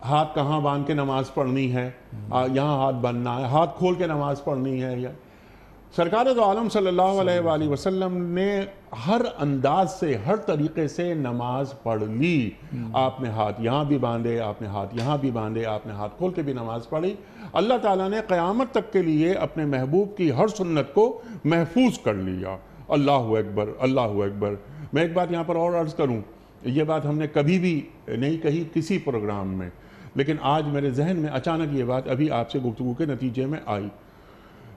हाथ कहाँ बांध के नमाज़ पढ़नी है यहाँ हाथ बनना है हाथ खोल के नमाज़ पढ़नी है या सरकार तो आलम सल्लल्लाहु अलैहि वसल्लम ने हर अंदाज से हर तरीके से नमाज पढ़ ली हम्म। आपने हाथ यहाँ भी बांधे आपने हाथ यहाँ भी बांधे आपने हाथ खोल के भी नमाज पढ़ी अल्लाह ताला ने क़यामत तक के लिए अपने महबूब की हर सुन्नत को महफूज कर लिया अल्लाह अकबर अल्लाह अकबर मैं एक बात यहाँ पर और अर्ज़ करूँ ये बात हमने कभी भी नहीं कही किसी प्रोग्राम में लेकिन आज मेरे जहन में अचानक ये बात अभी आपसे गुफ्तु के नतीजे में आई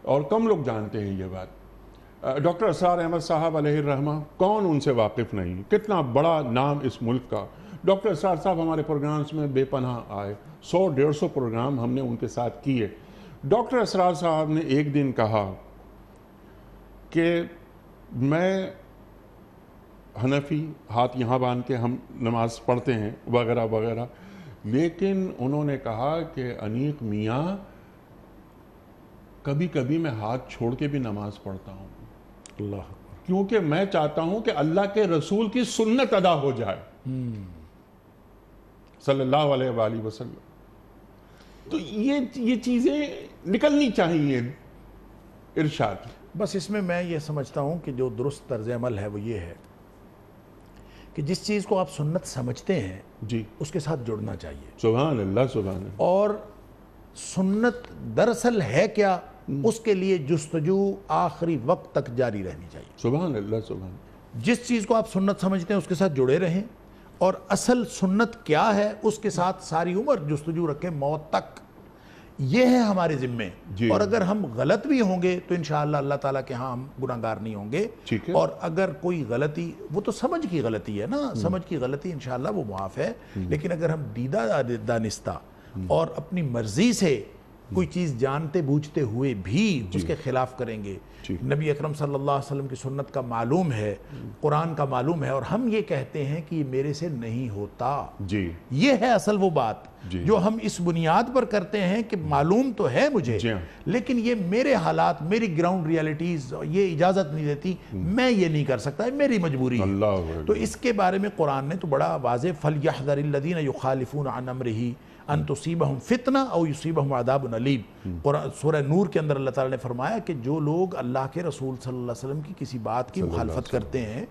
और कम लोग जानते हैं ये बात डॉक्टर असार अहमद साहब रहमा कौन उनसे वाकिफ़ नहीं कितना बड़ा नाम इस मुल्क का डॉक्टर असार साहब हमारे प्रोग्राम्स में बेपनाह आए सौ डेढ़ सौ प्रोग्राम हमने उनके साथ किए डॉक्टर असरार साहब ने एक दिन कहा कि मैं हनफी हाथ यहाँ बांध के हम नमाज पढ़ते हैं वगैरह वगैरह लेकिन उन्होंने कहा कि अनीक मियाँ कभी कभी मैं हाथ छोड़ के भी नमाज पढ़ता हूँ अल्लाह क्योंकि मैं चाहता हूँ कि अल्लाह के रसूल की सुन्नत अदा हो जाए हम्म। सल्लल्लाहु अलैहि वसल्लम तो ये ये चीज़ें निकलनी चाहिए इरशाद बस इसमें मैं ये समझता हूँ कि जो दुरुस्त तर्ज अमल है वो ये है कि जिस चीज़ को आप सुन्नत समझते हैं जी उसके साथ जुड़ना चाहिए सुबह अल्लाह सुबह और सुन्नत दरअसल है क्या हम्म। उसके लिए जस्तजू आखिरी वक्त तक जारी रहनी चाहिए सुबह सुबह जिस चीज़ को आप सुन्नत समझते हैं उसके साथ जुड़े रहें और असल सुन्नत क्या है उसके साथ सारी उम्र जस्तजू रखें मौत तक यह है हमारे जिम्मे और अगर हम गलत भी होंगे तो इन अल्लाह ताला के हाँ हम गुनागार नहीं होंगे और अगर कोई गलती वो तो समझ की गलती है ना हम्म। समझ की गलती इनशाला वो मुआफ है हम्म। लेकिन अगर हम दीदा दानिस्ता और अपनी मर्जी से कोई चीज़ जानते बूझते हुए भी उसके खिलाफ करेंगे नबी अकरम सल्लल्लाहु अलैहि वसल्लम की सुन्नत का मालूम है कुरान का मालूम है और हम ये कहते हैं कि ये मेरे से नहीं होता जी ये है असल वो बात जो हम इस बुनियाद पर करते हैं कि मालूम तो है मुझे हाँ। लेकिन ये मेरे हालात मेरी ग्राउंड रियलिटीज़ ये इजाज़त नहीं देती हम्म। मैं ये नहीं कर सकता है मेरी मजबूरी है तो इसके बारे में कुरान ने तो बड़ा वाज फल यदीन युखालिफून अनम रही अन हम फितना और युसीब हम आदाब नलीम सूर्य नूर के अंदर अल्लाह ताला ने फरमाया कि जो लोग अल्लाह के रसूल सल्लल्लाहु अलैहि वसल्लम की किसी बात की मुखालफत करते हैं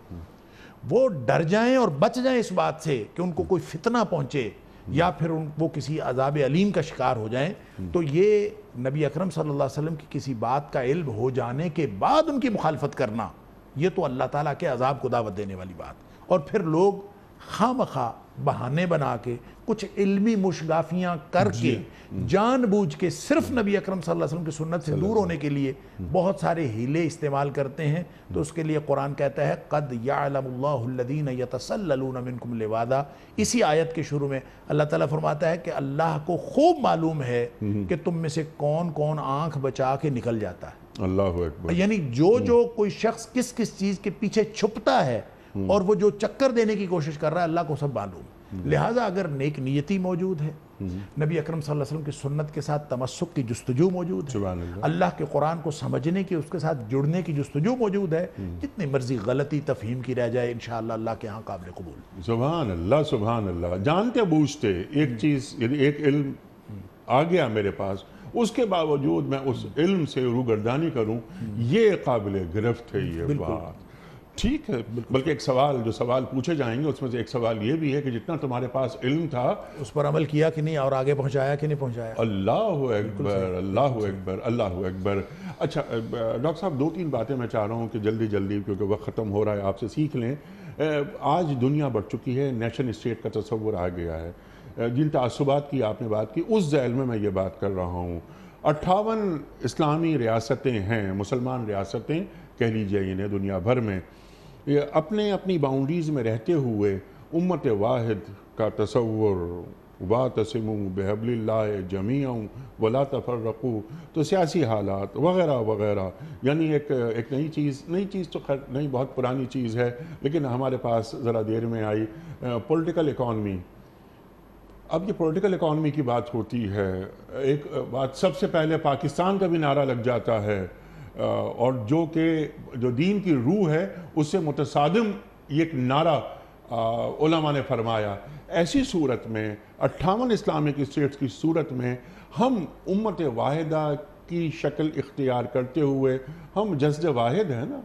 वो डर जाएं और बच जाएं इस बात से कि उनको कोई फितना पहुंचे या फिर उन वो किसी अजाब अलीम का शिकार हो जाएं तो ये नबी अकरम सल्लल्लाहु अलैहि वसल्लम की किसी बात का इल्म हो जाने के बाद उनकी मुखालफत करना ये तो अल्लाह ताला के अजाब को दावत देने वाली बात और फिर लोग खाम खा बहाने बना के कुछ इलमी मुशगाफियाँ करके हम्म। जानबूझ के सिर्फ हम्म। नबी अक्रम सल्लल्लाहु की सुन्नत से दूर होने के लिए हम्म। बहुत सारे हीले इस्तेमाल करते हैं तो उसके लिए कुरान कहता है कद यालमल्लादीन यतसलमिनकुम इसी आयत के शुरू में अल्लाह ताला फरमाता है कि अल्लाह को खूब मालूम है कि तुम में से कौन कौन आंख बचा के निकल जाता है अल्लाह यानी जो जो कोई शख्स किस किस चीज़ के पीछे छुपता है हम्म। और वो जो चक्कर देने की कोशिश कर रहा है अल्लाह को सब मालूम हम्म। लिहाजा अगर नेक नीयती मौजूद है हम्म। नबी अकरम सल्लल्लाहु अलैहि वसल्लम की सुन्नत के साथ तमस्क की जस्तजू मौजूद है अल्लाह के कुरान को समझने की उसके साथ जुड़ने की जस्तजू मौजूद है जितनी मर्जी गलती तफहीम की रह जाए इन अल्लाह के यहाँ काबिल कबूल सुबहान अल्लाह सुबहान अल्लाह जानते बूझते एक चीज़ एक इल्म आ गया मेरे पास उसके बावजूद मैं उस इल्म से रूगर्दानी करूं ये काबिल गिरफ्त है ये बात ठीक है बल्कि एक सवाल जो सवाल पूछे जाएंगे उसमें से एक सवाल ये भी है कि जितना तुम्हारे पास इल्म था उस पर अमल किया कि नहीं और आगे पहुंचाया कि नहीं पहुंचाया अल्लाह अकबर अल्लाह अकबर अल्लाह अकबर अच्छा डॉक्टर साहब दो तीन बातें मैं चाह रहा हूँ कि जल्दी जल्दी क्योंकि वक्त ख़त्म हो रहा है आपसे सीख लें आज दुनिया बढ़ चुकी है नेशन स्टेट का तस्वुर आ गया है जिन तसुबात की आपने बात की उस जैल में मैं ये बात कर रहा हूँ अट्ठावन इस्लामी रियासतें हैं मुसलमान रियासतें कह लीजिए इन्हें दुनिया भर में अपने अपनी बाउंड्रीज़ में रहते हुए उम्मत वाहिद का तस्वुर वा तसम बहबल्ला जमिया वला तफरकू तो सियासी हालात वगैरह वगैरह यानी एक एक नई चीज़ नई चीज़ तो खैर नहीं बहुत पुरानी चीज़ है लेकिन हमारे पास ज़रा देर में आई पॉलिटिकल इकॉनमी अब ये पॉलिटिकल इकॉनमी की बात होती है एक बात सबसे पहले पाकिस्तान का भी नारा लग जाता है और जो कि जो दीन की रूह है उससे मुतसादम एक नारा ने फरमाया ऐसी सूरत में अट्ठावन इस्लामिक स्टेट्स की सूरत में हम उम्मत वाहिदा की शक्ल इख्तियार करते हुए हम जज्द वाहिद हैं ना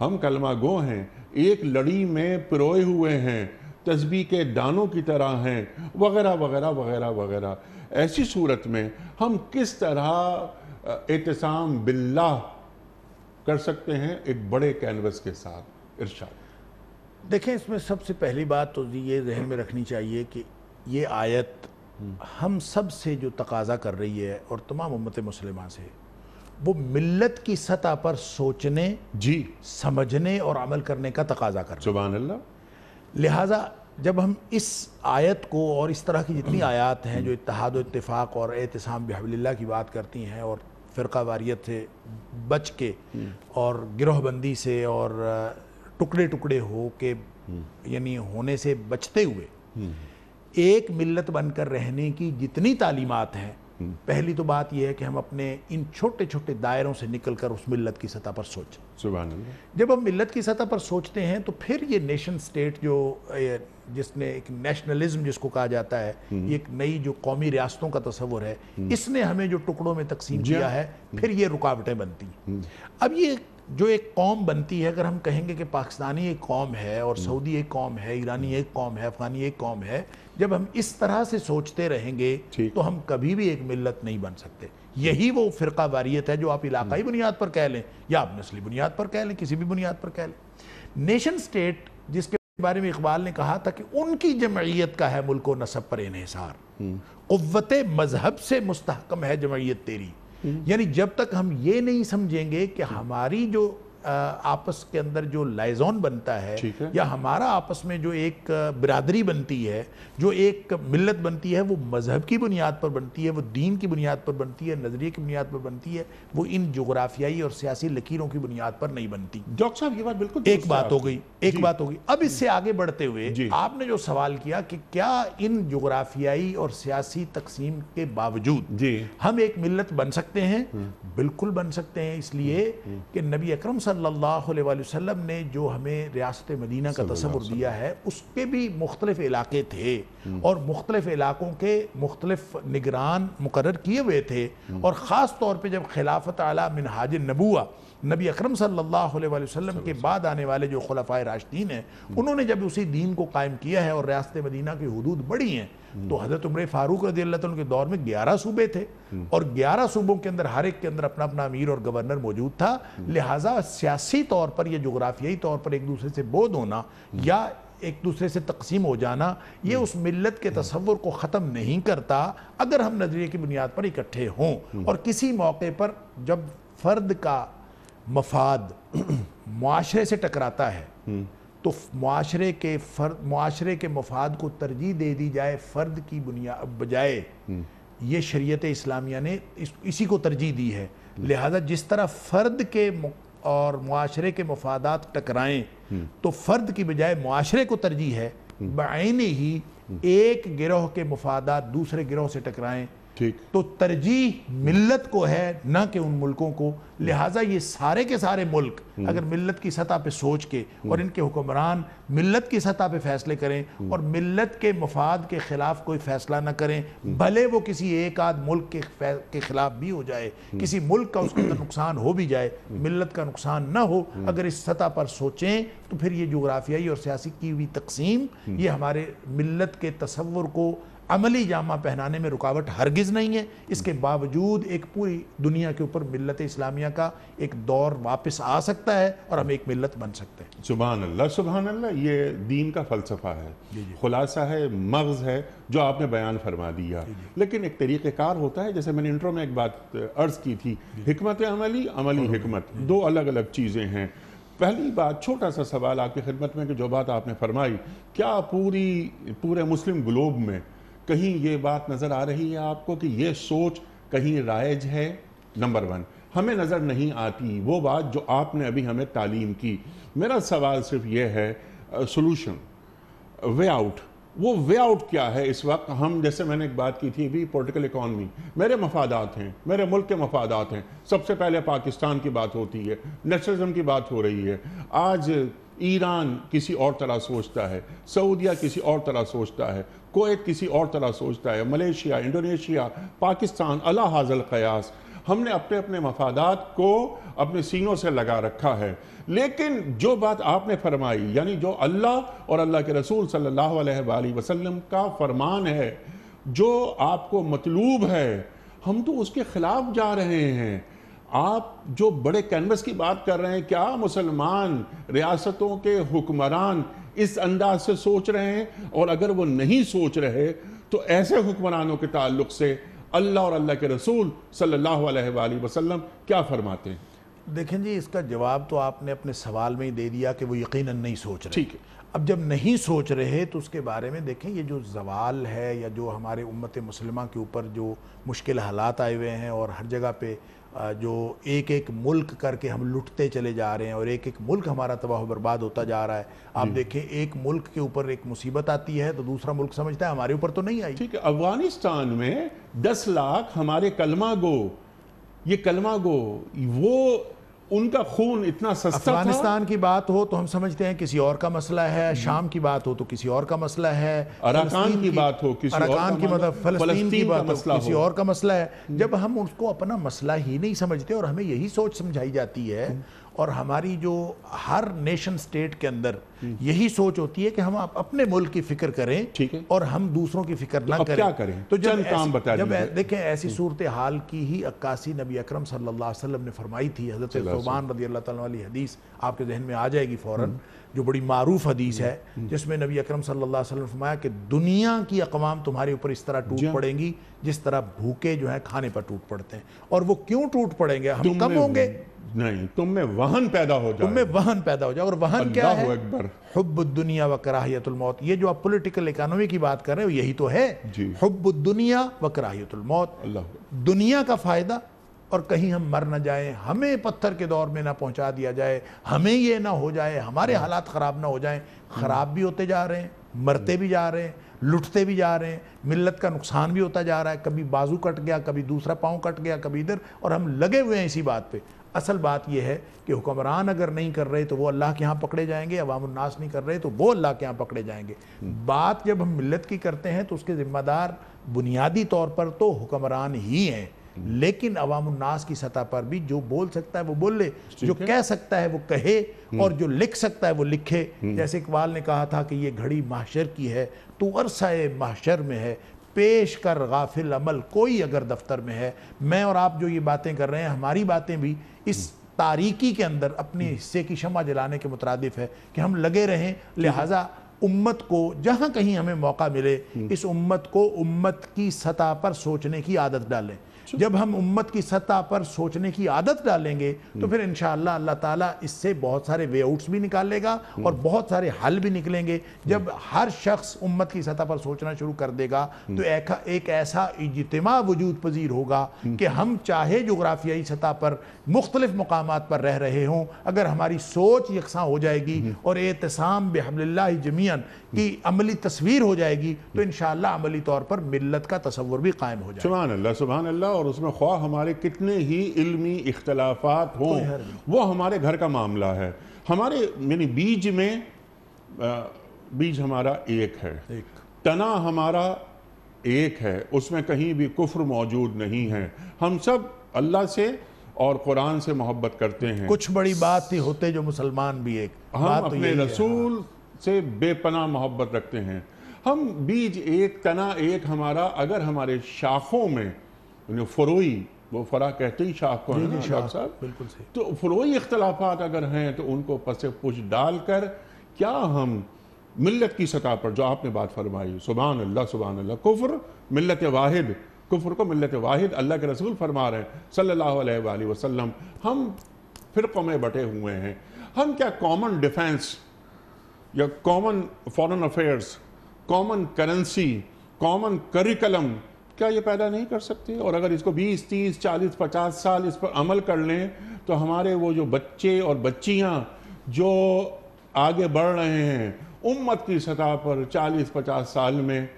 हम कलमा गो हैं एक लड़ी में पिरोए हुए हैं तस्बी के दानों की तरह हैं वगैरह वगैरह वगैरह वगैरह ऐसी सूरत में हम किस तरह एहतसाम बिल्ला कर सकते हैं एक बड़े कैनवस के साथ इर्शाद देखें इसमें सबसे पहली बात तो ये जहन में रखनी चाहिए कि ये आयत हम्म। हम सब से जो तकाजा कर रही है और तमाम उम्मत मुसलमान से वो मिल्लत की सतह पर सोचने जी समझने और अमल करने का तकाजा कर अल्लाह लिहाजा जब हम इस आयत को और इस तरह की जितनी <clears throat> आयात हैं जो इतिहाद इतफाक़ और एहतसाम बहबल्ला की बात करती हैं और फ़िरका वारियत से बच के और गिरोहबंदी से और टुकड़े टुकड़े हो के यानी होने से बचते हुए एक मिल्लत बनकर रहने की जितनी तालीमत हैं पहली तो बात यह है कि हम अपने इन छोटे छोटे दायरों से निकल कर उस मिल्लत की सतह पर सोचें जब हम मिल्लत की सतह पर सोचते हैं तो फिर ये नेशन स्टेट जो जिसने एक नेशनलिज्म जिसको कहा जाता है हम्म। एक नई जो कौमी रियासतों का तस्वर है हम्म। इसने हमें जो टुकड़ों में तकसीम किया हाँ। है हम्म। फिर ये रुकावटें बनती अब ये जो एक कौम बनती है अगर हम कहेंगे कि पाकिस्तानी एक कौम है और सऊदी एक कौम है ईरानी एक कौम है अफगानी एक कौम है जब हम इस तरह से सोचते रहेंगे तो हम कभी भी एक मिलत नहीं बन सकते यही वो फिरका वारियत है जो आप इलाकाई बुनियाद पर कह लें या आप नस्ली बुनियाद पर कह लें किसी भी बुनियाद पर कह लें नेशन स्टेट जिसके बारे में इकबाल ने कहा था कि उनकी जमयत का है मुल्क नसब पर इसार कुत मजहब से मुस्तकम है जमयत तेरी हम्म। यानी जब तक हम ये नहीं समझेंगे कि हमारी जो आपस के अंदर जो लाइजोन बनता है, है या हमारा आपस में जो एक बिरादरी बनती है जो एक मिलत बनती है वो मज़हब की बुनियाद पर बनती है वो दीन की बुनियाद पर बनती है नज़रिए की बुनियाद पर बनती है वो इन जोग्राफियाई और सियासी लकीरों की बुनियाद पर नहीं बनती डॉक्टर साहब ये बात बिल्कुल एक बात हो गई एक बात हो गई अब इससे आगे बढ़ते हुए आपने जो सवाल किया कि क्या इन जोग्राफियाई और सियासी तकसीम के बावजूद हम एक मिलत बन सकते हैं हम्म। बिल्कुल बन सकते हैं इसलिए हम्म। कि नबी अक्रम सल सल्लल्लाहु अलैहि वसल्लम ने जो हमें रियासत मदीना का तस्वुर दिया है उसके भी मुख्तलिफ इलाके थे हम्म। और मुख्तलिफ इलाकों के मुख्तलिफ निगरान मुकर किए हुए थे हम्म। और ख़ास तौर पर जब खिलाफत आला मिन हाज नबूआ नबी अकरम सल्लल्लाहु अलैहि वसल्लम के बाद आने वाले जो खलफा राशदीन हैं हम्म। उन्होंने जब उसी दीन को कायम किया है और रियासत मदीना की हदूद बढ़ी हैं तो हजरत उम्र फारूक रजी अल्लाह के दौर में ग्यारह सूबे थे और ग्यारह सूबों के अंदर हर एक के अंदर अपना अपना अमीर और गवर्नर मौजूद था लिहाजा सियासी तौर पर यह जोग्राफियाई तौर पर एक दूसरे से बोध होना या एक दूसरे से तकसीम हो जाना ये उस मिलत के तस्वुर को ख़त्म नहीं करता अगर हम नज़रिए की बुनियाद पर इकट्ठे हों और किसी मौके पर जब फ़र्द का मफाद <clears throat> माशरे से टकराता है तो माशरे के फर्द माशरे के मफाद को तरजीह दे दी जाए फ़र्द की बुनियाद बजाय हम्म। ये शरीयत इस्लामिया ने इस, इसी को तरजीह दी है लिहाजा जिस तरह फ़र्द के और माशरे के मफादात टकराएं हम्म। तो फ़र्द की बजाय माशरे को तरजीह है हम्म। बने ही एक गिरोह के मफादात दूसरे गिरोह से टकराएं ठीक तो तरजीह मिल्लत को है ना कि उन मुल्कों को लिहाजा ये सारे के सारे मुल्क हम्म। अगर मिल्लत की सतह पे सोच के हम्म। और इनके हुक्मरान मिल्लत की सतह पे फैसले करें हम्म। और मिल्लत के मफाद के ख़िलाफ़ कोई फ़ैसला ना करें भले वो किसी एक आध मुल्क के के ख़िलाफ़ भी हो जाए किसी मुल्क का उसके अंदर तो <clears throat> नुकसान हो भी जाए मिल्लत का नुकसान ना हो अगर इस सतह पर सोचें तो फिर ये जोग्राफियाई और सियासी की हुई तकसीम ये हमारे मिल्लत के तस्वर को अमली जामा पहनाने में रुकावट हरगिज़ नहीं है इसके बावजूद एक पूरी दुनिया के ऊपर मिलत इस्लामिया का एक दौर वापस आ सकता है और हम एक मिलत बन सकते हैं सुबहान अल्लाह सुबहान अल्लाह ये दीन का फ़लसफ़ा है खुलासा है मगज़ है जो आपने बयान फरमा दिया लेकिन एक तरीक़ेकार होता है जैसे मैंने इंटरव्यू में एक बात अर्ज़ की थी हमत अमली अमली हमत दो अलग अलग चीज़ें हैं पहली बात छोटा सा सवाल आपकी खिदमत में कि जो बात आपने फरमाई क्या पूरी पूरे मुस्लिम ग्लोब में कहीं ये बात नज़र आ रही है आपको कि ये सोच कहीं राइज है नंबर वन हमें नज़र नहीं आती वो बात जो आपने अभी हमें तालीम की मेरा सवाल सिर्फ ये है सोलूशन वे आउट वो वे आउट क्या है इस वक्त हम जैसे मैंने एक बात की थी भी पॉलिटिकल इकॉनमी मेरे मफादात हैं मेरे मुल्क के मफादात हैं सबसे पहले पाकिस्तान की बात होती है नेशनलिज्म की बात हो रही है आज ईरान किसी और तरह सोचता है सऊदिया किसी और तरह सोचता है एक किसी और तरह सोचता है मलेशिया इंडोनेशिया पाकिस्तान अला हाजल कयास हमने अपने अपने मफादात को अपने सीनों से लगा रखा है लेकिन जो बात आपने फरमाई यानी जो अल्लाह और अल्लाह के रसूल सल्लल्लाहु अलैहि वसल्लम का फरमान है जो आपको मतलूब है हम तो उसके ख़िलाफ़ जा रहे हैं आप जो बड़े कैनवस की बात कर रहे हैं क्या मुसलमान रियासतों के हुक्मरान इस अंदाज से सोच रहे हैं और अगर वो नहीं सोच रहे तो ऐसे हुक्मरानों के ताल्लुक से अल्लाह और अल्लाह के रसूल सल्लल्लाहु अलैहि वसल्लम क्या फरमाते हैं देखें जी इसका जवाब तो आपने अपने सवाल में ही दे दिया कि वो यकीन नहीं सोच रहे ठीक है अब जब नहीं सोच रहे तो उसके बारे में देखें ये जो जवाल है या जो हमारे उम्मत मुसलमा के ऊपर जो मुश्किल हालात आए हुए हैं और हर जगह पर जो एक एक मुल्क करके हम लुटते चले जा रहे हैं और एक एक मुल्क हमारा तबाह बर्बाद होता जा रहा है आप देखिए एक मुल्क के ऊपर एक मुसीबत आती है तो दूसरा मुल्क समझता है हमारे ऊपर तो नहीं आई ठीक है अफगानिस्तान में दस लाख हमारे कलमा गो ये कलमा गो वो उनका खून इतना सस्ता अफगानिस्तान की बात हो तो हम समझते हैं किसी और का मसला है शाम की बात हो तो किसी और का मसला है अरकान की, की बात हो किसी अराकान की मतलब फलस्तीन की बात हो किसी और का मतलब मसला है हम्म। जब हम उसको अपना मसला ही नहीं समझते और हमें यही सोच समझाई जाती है और हमारी जो हर नेशन स्टेट के अंदर यही सोच होती है कि हम आप अपने मुल्क की फिक्र करें ठीक है और हम दूसरों की फिक्र ना तो करें क्या करें तो जब काम बता जब देखें ऐसी हम्म। सूरत हाल की ही अक्कासी नबी अक्रम सल्ला वसलम ने फरमाई थी हजरत सोबान रदी अल्लाह तदीस आपके जहन में आ जाएगी फ़ौरन हम्म। जो बड़ी मारूफ हदीस है जिसमें नबी अकरम सल्लल्लाहु अलैहि वसल्लम फरमाया कि दुनिया की अकवाम तुम्हारे ऊपर इस तरह टूट पड़ेंगी जिस तरह भूखे जो है खाने पर टूट पड़ते हैं और वो क्यों टूट पड़ेंगे हम कम होंगे नहीं तुम में वाहन पैदा हो जाए तुम में वाहन पैदा हो जाए और वाहन क्या है हुब दुनिया व कराहियतुल मौत ये जो आप पॉलिटिकल इकोनॉमी की बात कर रहे हो यही तो है हुब दुनिया व कराहियतुल मौत दुनिया का फायदा और कहीं हम मर ना जाएं हमें पत्थर के दौर में ना पहुंचा दिया जाए हमें ये ना हो जाए हमारे हम्म। हालात ख़राब ना हो जाएं हम्म। ख़राब भी होते जा रहे हैं मरते भी जा रहे हैं लुटते भी जा रहे हैं मिल्लत का नुकसान भी होता जा रहा है कभी बाजू कट गया कभी दूसरा पाँव कट गया कभी इधर और हम लगे हुए हैं इसी बात पर असल बात यह है कि हुक्मरान अगर नहीं कर रहे तो वो अल्लाह के यहाँ पकड़े जाएंगे अवामनास नहीं कर रहे तो वो अल्लाह के यहाँ पकड़े जाएंगे हम्म। बात जब हम मिल्लत की करते हैं तो उसके ज़िम्मेदार बुनियादी तौर पर तो हुक्मरान ही हैं लेकिन अवामनास की सतह पर भी जो बोल सकता है वो बोल ले जो कह सकता है वो कहे हम्म। और जो लिख सकता है वो लिखे हम्म। जैसे इकबाल ने कहा था कि ये घड़ी माशर की है तो अरसा माशर में है पेश कर गाफिल अमल कोई अगर दफ्तर में है मैं और आप जो ये बातें कर रहे हैं हमारी बातें भी इस तारीकी के अंदर अपने हम्म। हिस्से की शमा जलाने के मुतरद है कि हम लगे रहें लिहाजा उम्मत को जहाँ कहीं हमें मौका मिले इस उम्मत को उम्मत की सतह पर सोचने की आदत डालें जब हम उम्मत की सतह पर सोचने की आदत डालेंगे तो हम्म। फिर इन अल्लाह ताला इससे बहुत सारे वे आउट्स भी निकालेगा हम्म। और बहुत सारे हल भी निकलेंगे हम्म। जब हर शख्स उम्मत की सतह पर सोचना शुरू कर देगा तो एक, एक ऐसा इजतमा वजूद पजीर होगा कि हम चाहे जोग्राफियाई सतह पर मुख्तलिफ मकाम पर रह रहे हों अगर हमारी सोच यकसा हो जाएगी और एहतसाम बेहमल जमीन कि अमली तस्वीर हो जाएगी तो इन अमली तौर पर मिलत का तस्वर भी कायम हो जाएगा सुबहान अल्लाह और उसमें ख्वा हमारे कितने ही इलमी इख्तलाफात हो वो हमारे घर का मामला है हमारे यानी बीज में बीज हमारा एक है एक। तना हमारा एक है उसमें कहीं भी कुफ्र मौजूद नहीं है हम सब अल्लाह से और कुरान से मोहब्बत करते हैं कुछ बड़ी बात ही होते जो मुसलमान भी एक हम तो अपने रसूल से बेपना मोहब्बत रखते हैं हम बीज एक तना एक हमारा अगर हमारे शाखों में फरोई वो फरा कहते ही शाख को है शाख साहब बिल्कुल सही तो फरोई इख्तलाफात अगर हैं तो उनको पसे पुछ डाल कर क्या हम मिलत की सतह पर जो आपने बात फरमाई सुबहान अल्लाह सुबहान अल्लाह कुफर मिलत वाहिद कुफर को मिलत वाहिद अल्लाह के रसूल फरमा रहे हैं सल्लल्लाहु अलैहि वसल्लम हम फिर में बटे हुए हैं हम क्या कॉमन डिफेंस या common foreign affairs common currency common curriculum क्या ये पैदा नहीं कर सकते और अगर इसको 20, 30, 40, 50 साल इस पर अमल कर लें तो हमारे वो जो बच्चे और बच्चियाँ जो आगे बढ़ रहे हैं उम्मत की सतह पर 40-50 साल में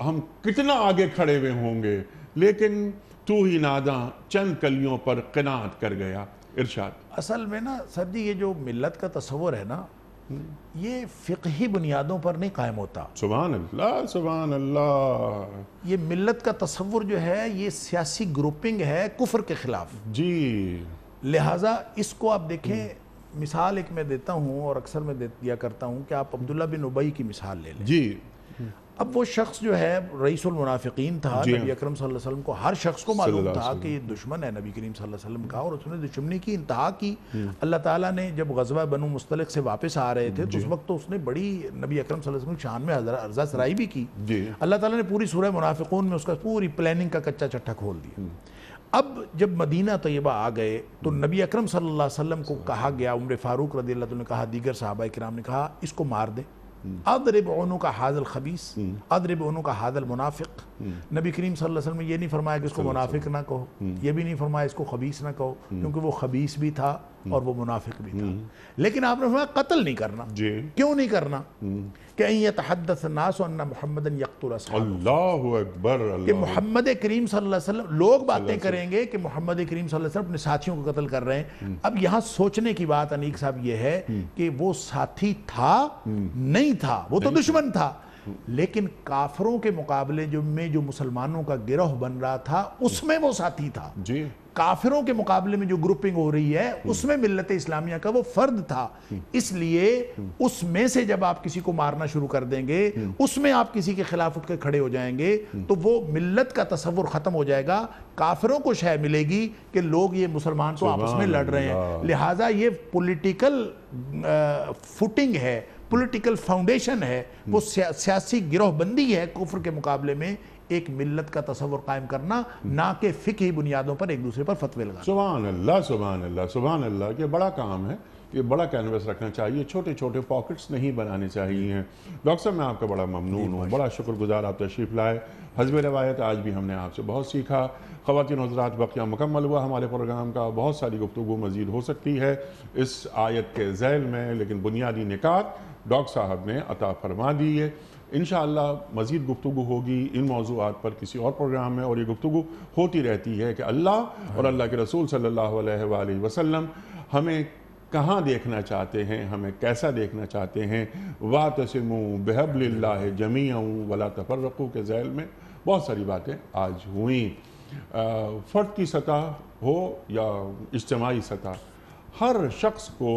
हम कितना आगे खड़े हुए होंगे लेकिन तू ही नादा चंद कलियों पर कनात कर गया इरशाद असल में ना सर जी ये जो मिलत का तस्वर है ना ये ही बुनियादों पर नहीं कायम होता सुबहान अल्लाह सुबहान अल्लाह ये मिलत का तस्वुर जो है ये सियासी ग्रुपिंग है कुफर के ख़िलाफ़ जी लिहाजा इसको आप देखें मिसाल एक मैं देता हूँ और अक्सर मैं दे दिया करता हूँ कि आप अब्दुल्ला बिन उबई की मिसाल ले लें जी अब वो शख्स जो है रईसमनाफ़िकीन था नबी हाँ। अकरम वसल्लम को हर शख्स को मालूम था कि ये दुश्मन है नबी करीम वसल्लम का और उसने दुश्मनी की इंतहा की हम्म। अल्लाह ताला ने जब गजबा बनु मुस्तलक से वापस आ रहे थे तो उस वक्त तो उसने बड़ी नबी अकरम वसल्लम की शान में अर्जा सराई भी की अल्लाह ताला ने पूरी सूरह मुनाफिकून में उसका पूरी प्लानिंग का कच्चा चट्टा खोल दिया हम्म। अब जब मदीना तयबा आ गए तो हम्म। नबी अकरम सल्लल्लाहु अलैहि वसल्लम को कहा गया उम्र फारूक रदी अल्लाह ने कहा दीगर साहबा कराम ने कहा इसको मार दें اضرب عنق هذا الخبيث اضرب عنق هذا المنافق हम्म। नबी करीम सल्लल्लाहु अलैहि वसल्लम ने ये नहीं फरमाया कि इसको मुनाफिक ना कहो हम्म। ये भी नहीं फरमाया इसको खबीस ना कहो हम्म। क्योंकि वो खबीस भी था और वो मुनाफिक भी था लेकिन आपने फरमाया कत्ल नहीं करना क्यों नहीं करना कहीं ये तहदस नास मोहम्मद कि मोहम्मद करीम सल्लम लोग बातें करेंगे कि मोहम्मद करीम सल्लम अपने साथियों को कत्ल कर रहे हैं अब यहाँ सोचने की बात अनीक साहब ये है कि वो साथी था नहीं था वो तो दुश्मन था लेकिन काफरों के मुकाबले जो में जो मुसलमानों का गिरोह बन रहा था उसमें वो साथी था जी काफिरों के मुकाबले में जो ग्रुपिंग हो रही है हम्म। उसमें मिलत इस्लामिया का वो फर्द था हम्म। इसलिए हम्म। उसमें से जब आप किसी को मारना शुरू कर देंगे उसमें आप किसी के खिलाफ उठ के खड़े हो जाएंगे तो वो मिल्लत का तस्वुर ख़त्म हो जाएगा काफिरों को शह मिलेगी कि लोग ये मुसलमान तो आपस में लड़ रहे हैं लिहाजा ये पोलिटिकल फुटिंग है पॉलिटिकल फाउंडेशन है हम्म। वो सियासी गिरोहबंदी है कुफर के मुकाबले में एक मिल्लत का तस्वर कायम करना हम्म। ना के फ़िकी बुनियादों पर एक दूसरे पर फतवे लगा सुबह अल्लाह सुबह अल्लाह सुबह अल्लाह के बड़ा काम है कि बड़ा कैनवस रखना चाहिए छोटे छोटे पॉकेट्स नहीं बनाने चाहिए डॉक्टर साहब मैं आपका बड़ा ममनून हूँ बड़ा शुक्रगुजार आप तशरीफ़ लाए हजब रवायत आज भी हमने आपसे बहुत सीखा ख़वान हजरात बकिया मुकम्मल हुआ हमारे प्रोग्राम का बहुत सारी गुफ्तु मज़ीद हो सकती है इस आयत के जैल में लेकिन बुनियादी निकात डॉक्टर साहब ने अता फरमा दिए इन मज़ीद गुफ्तु होगी इन मौजूद पर किसी और प्रोग्राम में और ये गुफ्तु होती रहती है कि अल्लाह और हाँ। अल्लाह के रसूल सल्ला वसम हमें कहाँ देखना चाहते हैं हमें कैसा देखना चाहते हैं वा तसम बेहबल्ला जमी आऊँ वला तफरकू के जैल में बहुत सारी बातें आज हुई फ़र्द की सतह हो या इज्तमाही सतह हर शख्स को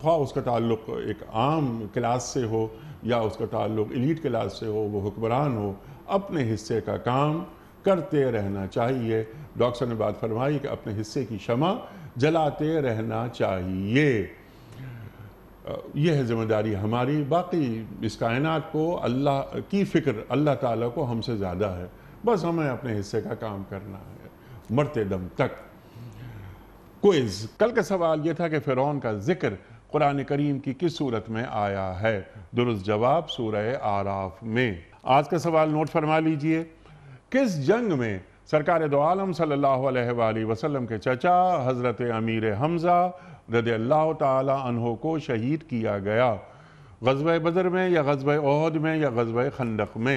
ख्वा उसका ताल्लुक एक आम क्लास से हो या उसका ताल्लुक इलीट क्लास से हो वो हुक्मरान हो अपने हिस्से का काम करते रहना चाहिए डॉक्टर ने बात फरमाई कि अपने हिस्से की क्षमा जलाते रहना चाहिए यह जिम्मेदारी हमारी बाकी इस कायनात को अल्लाह की फ़िक्र अल्लाह ताला को हमसे ज़्यादा है बस हमें अपने हिस्से का काम करना है मरते दम तक कोइज कल का सवाल यह था कि फ़िरौन का जिक्र कुरान करीम की किस सूरत में आया है दुरुस्त जवाब सूरह आराफ में आज का सवाल नोट फरमा लीजिए किस जंग में सरकार दो आलम वसलम के चचा हज़रत अमीर हमज़ा रद अल्लाह तहों को शहीद किया गया गजब बदर में या गजब अहद में या गजब खंडक में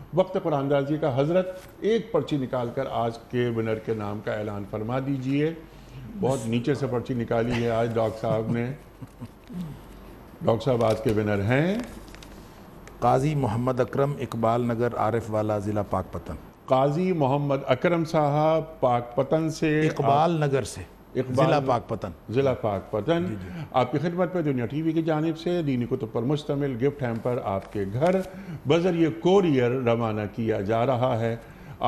वक्त पर अंदाजी का हज़रत एक पर्ची निकाल कर आज के विनर के नाम का ऐलान फरमा दीजिए बहुत नीचे से पर्ची निकाली है आज डॉक्टर साहब ने डॉक्टर साहब आज के विनर हैं काजी मोहम्मद अकरम इकबाल नगर आरिफ वाला ज़िला पाकपतन काजी मोहम्मद अकरम साहब पाकपतन से इकबाल नगर से जिला पाक पतन जिला पाक पतन आपकी खिदमत पर दुनिया टी वी की जानब से दीनी कुतुब पर मुश्तमिल गिफ्ट हैम्पर पर आपके घर ये कोरियर रवाना किया जा रहा है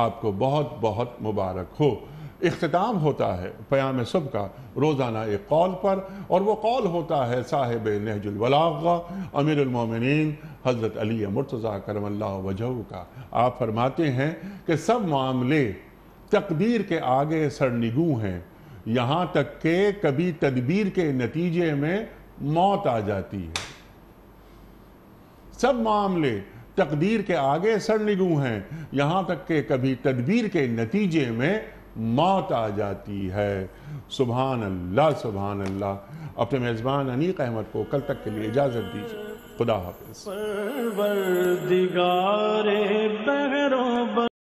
आपको बहुत बहुत मुबारक हो अख्ताम होता है प्याम सुबह का रोज़ाना एक कॉल पर और वह कॉल होता है साहिब नहजुलवलागा अमीरमिन हज़रत अली मुर्तज़ा करम वजह का आप फरमाते हैं कि सब मामले तकदीर के आगे सरनिगू हैं यहाँ तक के कभी तदबीर के नतीजे में मौत आ जाती है सब मामले तकदीर के आगे सरनिगु हैं यहाँ तक के कभी तदबीर के नतीजे में मौत आ जाती है सुबहान अल्लाह सुबहान अल्लाह अपने मेज़बान अनीक अहमद को कल तक के लिए इजाज़त दीजिए खुदा हाफिज